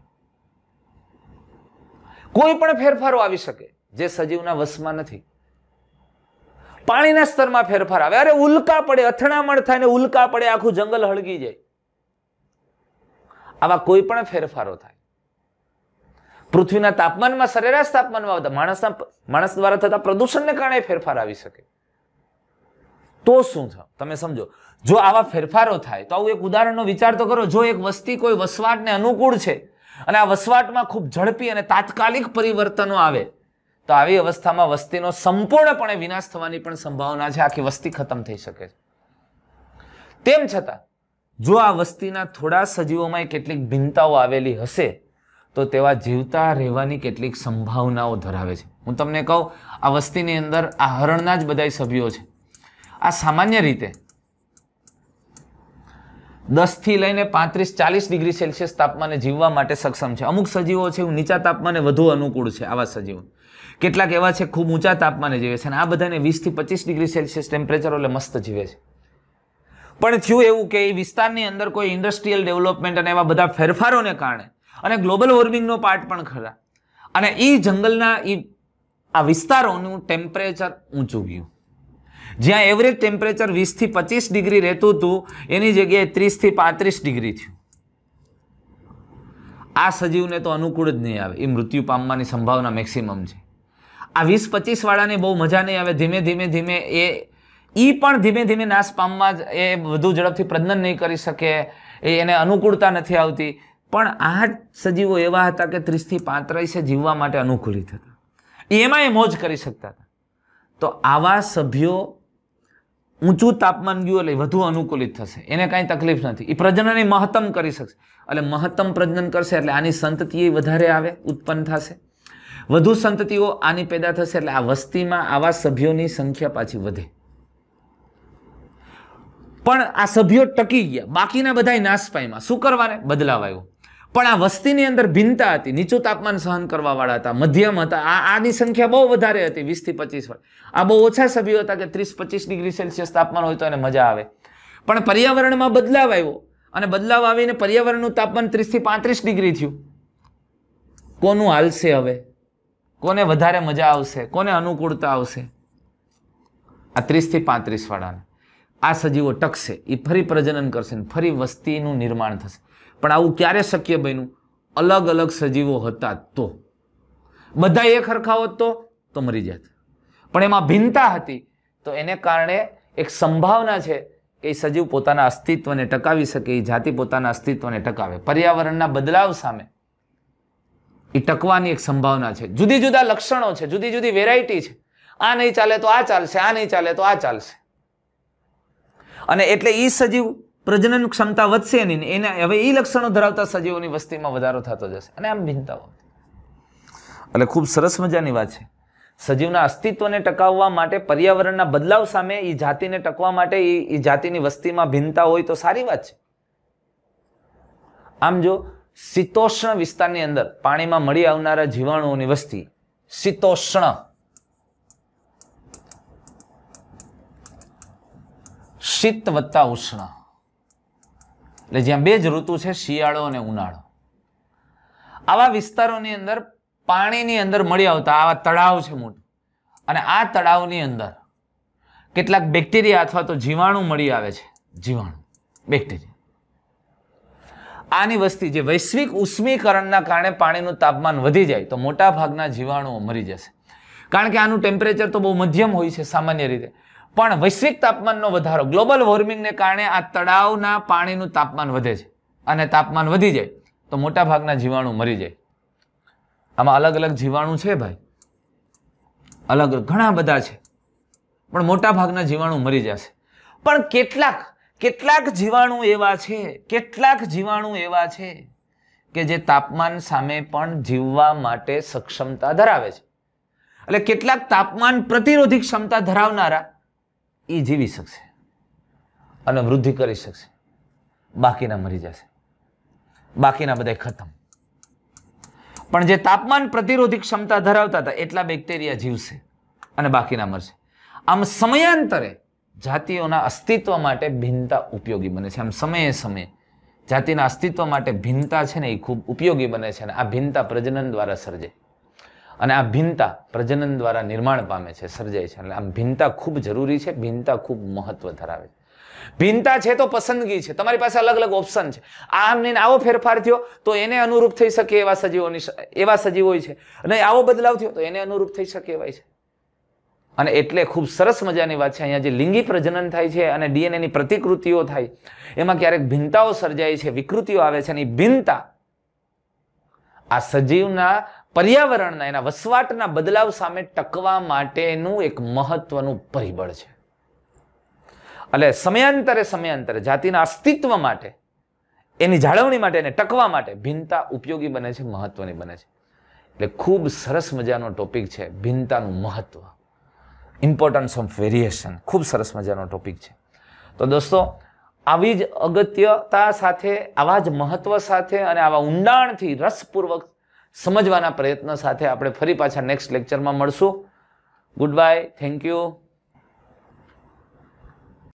કોઈ પણ ફેરફારો આવી શકે જે સજીવના વશમાં નથી પાણીના સ્તરમાં ફેરફાર આવે અરે ઉલ્કા પડે અથડામણ થાય ને ઉલ્કા પડે આખું જંગલ હળગી જાય આવા કોઈ પણ ફેરફારો થાય પૃથ્વીના તાપમાનમાં સરેરાશ તાપમાનમાં આવતા માણસના માણસ દ્વારા થતા પ્રદૂષણને કારણે ફેરફાર આવી શકે તો શું થાય તમે સમજો જો આવા ફેરફારો થાય તો આવું એક ઉદાહરણનો વિચાર તો કરો જો એક વસ્તી કોઈ વસવાટને અનુકૂળ છે અને આ વસવાટમાં ખૂબ ઝડપી અને તાત્કાલિક પરિવર્તનો આવે તો આવી અવસ્થામાં વસ્તીનો સંપૂર્ણપણે વિનાશ થવાની પણ સંભાવના છે આખી વસ્તી ખતમ થઈ શકે છે તેમ છતાં જો આ વસ્તીના થોડા સજીવોમાં કેટલીક ભિન્નતાઓ આવેલી હશે તો તેવા જીવતા રહેવાની કેટલીક સંભાવનાઓ ધરાવે છે હું તમને કહું આ વસ્તીની અંદર આ હરણના જ બધા સભ્યો છે આ સામાન્ય રીતે દસથી લઈને પાંત્રીસ ચાલીસ ડિગ્રી સેલ્સિયસ તાપમાને જીવવા માટે સક્ષમ છે અમુક સજીવો છે નીચા તાપમાને વધુ અનુકૂળ છે આવા સજીવો કેટલાક એવા છે ખૂબ ઊંચા તાપમાને જીવે છે અને આ બધાને વીસથી પચીસ ડિગ્રી સેલ્સિયસ ટેમ્પરેચર એટલે મસ્ત જીવે છે પણ થયું એવું કે એ વિસ્તારની અંદર કોઈ ઇન્ડસ્ટ્રીયલ ડેવલપમેન્ટ અને એવા બધા ફેરફારોને કારણે અને ગ્લોબલ વોર્મિંગનો પાર્ટ પણ ખરા અને એ જંગલના એ આ વિસ્તારોનું ટેમ્પરેચર ઊંચું ગયું જ્યાં એવરેજ ટેમ્પરેચર વીસથી પચીસ ડિગ્રી રહેતું હતું એની જગ્યાએ ત્રીસથી પાંત્રીસ ડિગ્રી થયું આ સજીવને તો અનુકૂળ જ નહીં આવે એ મૃત્યુ પામવાની સંભાવના મેક્સિમમ છે આ વીસ પચીસવાળાને બહુ મજા નહીં આવે ધીમે ધીમે ધીમે એ એ પણ ધીમે ધીમે નાશ પામવા જ એ વધુ ઝડપથી પ્રજનન નહીં કરી શકે એ એને અનુકૂળતા નથી આવતી પણ આ સજીવો એવા હતા કે ત્રીસથી પાંત્રીસે જીવવા માટે અનુકૂળિત હતા એમાં એ મોજ કરી શકતા હતા તો આવા સભ્યો ઊંચું તાપમાન ગયું એટલે વધુ અનુકૂલિત થશે એને કાંઈ તકલીફ નથી એ પ્રજનન મહત્તમ કરી શકશે એટલે મહત્તમ પ્રજનન કરશે એટલે આની સંતતિ વધારે આવે ઉત્પન્ન થશે વધુ સંતતિઓ આની પેદા થશે એટલે આ વસ્તીમાં આવા સભ્યોની સંખ્યા પાછી વધે પણ આ સભ્યો ટકી ગયા બાકીના બધા નાશ પામ્યા શું કરવાને બદલાવ આવ્યો પણ આ વસ્તીની અંદર ભિન્નતા હતી નીચું તાપમાન સહન કરવાવાળા હતા મધ્યમ હતા આ આની સંખ્યા બહુ વધારે હતી વીસથી પચીસ આ બહુ ઓછા સભ્યો હતા કે ત્રીસ પચીસ ડિગ્રી સેલ્સિયસ તાપમાન હોય તો એને મજા આવે પણ પર્યાવરણમાં બદલાવ આવ્યો અને બદલાવ આવીને પર્યાવરણનું તાપમાન ત્રીસથી પાંત્રીસ ડિગ્રી થયું કોનું હાલશે હવે કોને વધારે મજા આવશે કોને અનુકૂળતા આવશે આ ત્રીસથી પાંત્રીસ વાળાને આ સજીવો ટકશે એ ફરી પ્રજનન કરશે ને ફરી વસ્તીનું નિર્માણ થશે પણ આવું ક્યારે શક્ય બન્યું અલગ અલગ સજીવો હતા તો બધા એક હરખા હોત તો તો મરી જાત પણ એમાં ભિન્નતા હતી તો એને કારણે એક સંભાવના છે કે એ સજીવ પોતાના અસ્તિત્વને ટકાવી શકે એ જાતિ પોતાના અસ્તિત્વને ટકાવે પર્યાવરણના બદલાવ સામે એ ટકવાની એક સંભાવના છે જુદી જુદા લક્ષણો છે જુદી જુદી વેરાયટી છે આ નહીં ચાલે તો આ ચાલશે આ નહીં ચાલે તો આ ચાલશે અને એટલે એ સજીવ પ્રજનન ક્ષમતા વધશે નહીં એને હવે એ લક્ષણો ધરાવતા સજીવોની વસ્તીમાં વધારો થતો જશે અને આમ ભિન્નતાઓ એટલે ખૂબ સરસ મજાની વાત છે સજીવના અસ્તિત્વને ટકાવવા માટે પર્યાવરણના બદલાવ સામે એ જાતિને ટકવા માટે એ જાતિની વસ્તીમાં ભિન્નતા હોય તો સારી વાત છે આમ જો શીતોષ્ણ વિસ્તારની અંદર પાણીમાં મળી આવનારા જીવાણુઓની વસ્તી શીતોષ્ણ શીત વત્તા ઉષ્ણ એટલે જ્યાં બે જ ઋતુ છે શિયાળો અને ઉનાળો આવા વિસ્તારોની અંદર પાણીની અંદર મળી આવતા આવા તળાવ છે મોટું અને આ તળાવની અંદર કેટલાક બેક્ટેરિયા અથવા તો જીવાણુ મળી આવે છે જીવાણુ બેક્ટેરિયા આની વસ્તી જે વૈશ્વિક ઉષ્મીકરણના કારણે પાણીનું તાપમાન વધી જાય તો મોટાભાગના જીવાણુઓ મરી જશે કારણ કે આનું ટેમ્પરેચર તો બહુ મધ્યમ હોય છે સામાન્ય રીતે પણ વૈશ્વિક તાપમાનનો વધારો ગ્લોબલ વોર્મિંગને કારણે આ તળાવના પાણીનું તાપમાન વધે છે અને તાપમાન વધી જાય તો મોટાભાગના જીવાણુ મરી જાય આમાં અલગ અલગ જીવાણુ છે ભાઈ અલગ ઘણા બધા છે પણ મોટાભાગના જીવાણુ મરી જશે પણ કેટલાક કેટલાક જીવાણુ એવા છે કેટલાક જીવાણુ એવા છે કે જે તાપમાન સામે પણ જીવવા માટે સક્ષમતા ધરાવે છે એટલે કેટલાક તાપમાન પ્રતિરોધી ક્ષમતા ધરાવનારા એ જીવી શકશે અને વૃદ્ધિ કરી શકશે બાકીના મરી જશે બાકીના બધા ખતમ પણ જે તાપમાન પ્રતિરોધી ક્ષમતા ધરાવતા હતા એટલા બેક્ટેરિયા જીવશે અને બાકીના મરશે આમ સમયાંતરે જાતિઓના અસ્તિત્વ માટે ભિન્નતા ઉપયોગી બને છે આમ સમયે સમયે જાતિના અસ્તિત્વ માટે ભિન્નતા છે ને એ ખૂબ ઉપયોગી બને છે અને આ ભિન્નતા પ્રજનન દ્વારા સર્જાય અને આ ભિન્નતા પ્રજનન દ્વારા નિર્માણ પામે છે સર્જાય છે એટલે આમ ભિન્નતા ખૂબ જરૂરી છે ભિન્નતા ખૂબ મહત્વ ધરાવે છે ભિન્નતા છે તો પસંદગી છે તમારી પાસે અલગ અલગ ઓપ્શન છે આમને આવો ફેરફાર થયો તો એને અનુરૂપ થઈ શકે એવા સજીવોની એવા સજીવો છે અને આવો બદલાવ થયો તો એને અનુરૂપ થઈ શકે એવાય છે અને એટલે ખૂબ સરસ મજાની વાત છે અહીંયા જે લિંગી પ્રજનન થાય છે અને ડીએનએની પ્રતિકૃતિઓ થાય એમાં ક્યારેક ભિન્નતાઓ સર્જાય છે વિકૃતિઓ આવે છે અને એ ભિન્નતા આ સજીવના પર્યાવરણના એના વસવાટના બદલાવ સામે ટકવા માટેનું એક મહત્વનું પરિબળ છે એટલે સમયાંતરે સમયાંતરે જાતિના અસ્તિત્વ માટે એની જાળવણી માટે એને ટકવા માટે ભિન્નતા ઉપયોગી બને છે મહત્વની બને છે એટલે ખૂબ સરસ મજાનો ટોપિક છે ભિન્નતાનું મહત્વ ઇમ્પોર્ટન્સ ઓફ વેરિએશન ખૂબ સરસ મજાનો ટોપિક છે તો દોસ્તો આવી જ અગત્યતા સાથે આવા જ મહત્વ સાથે અને આવા ઊંડાણથી રસપૂર્વક સમજવાના પ્રયત્ન સાથે આપણે ફરી પાછા નેક્સ્ટ લેક્ચરમાં મળશું ગુડ બાય થેન્ક યુ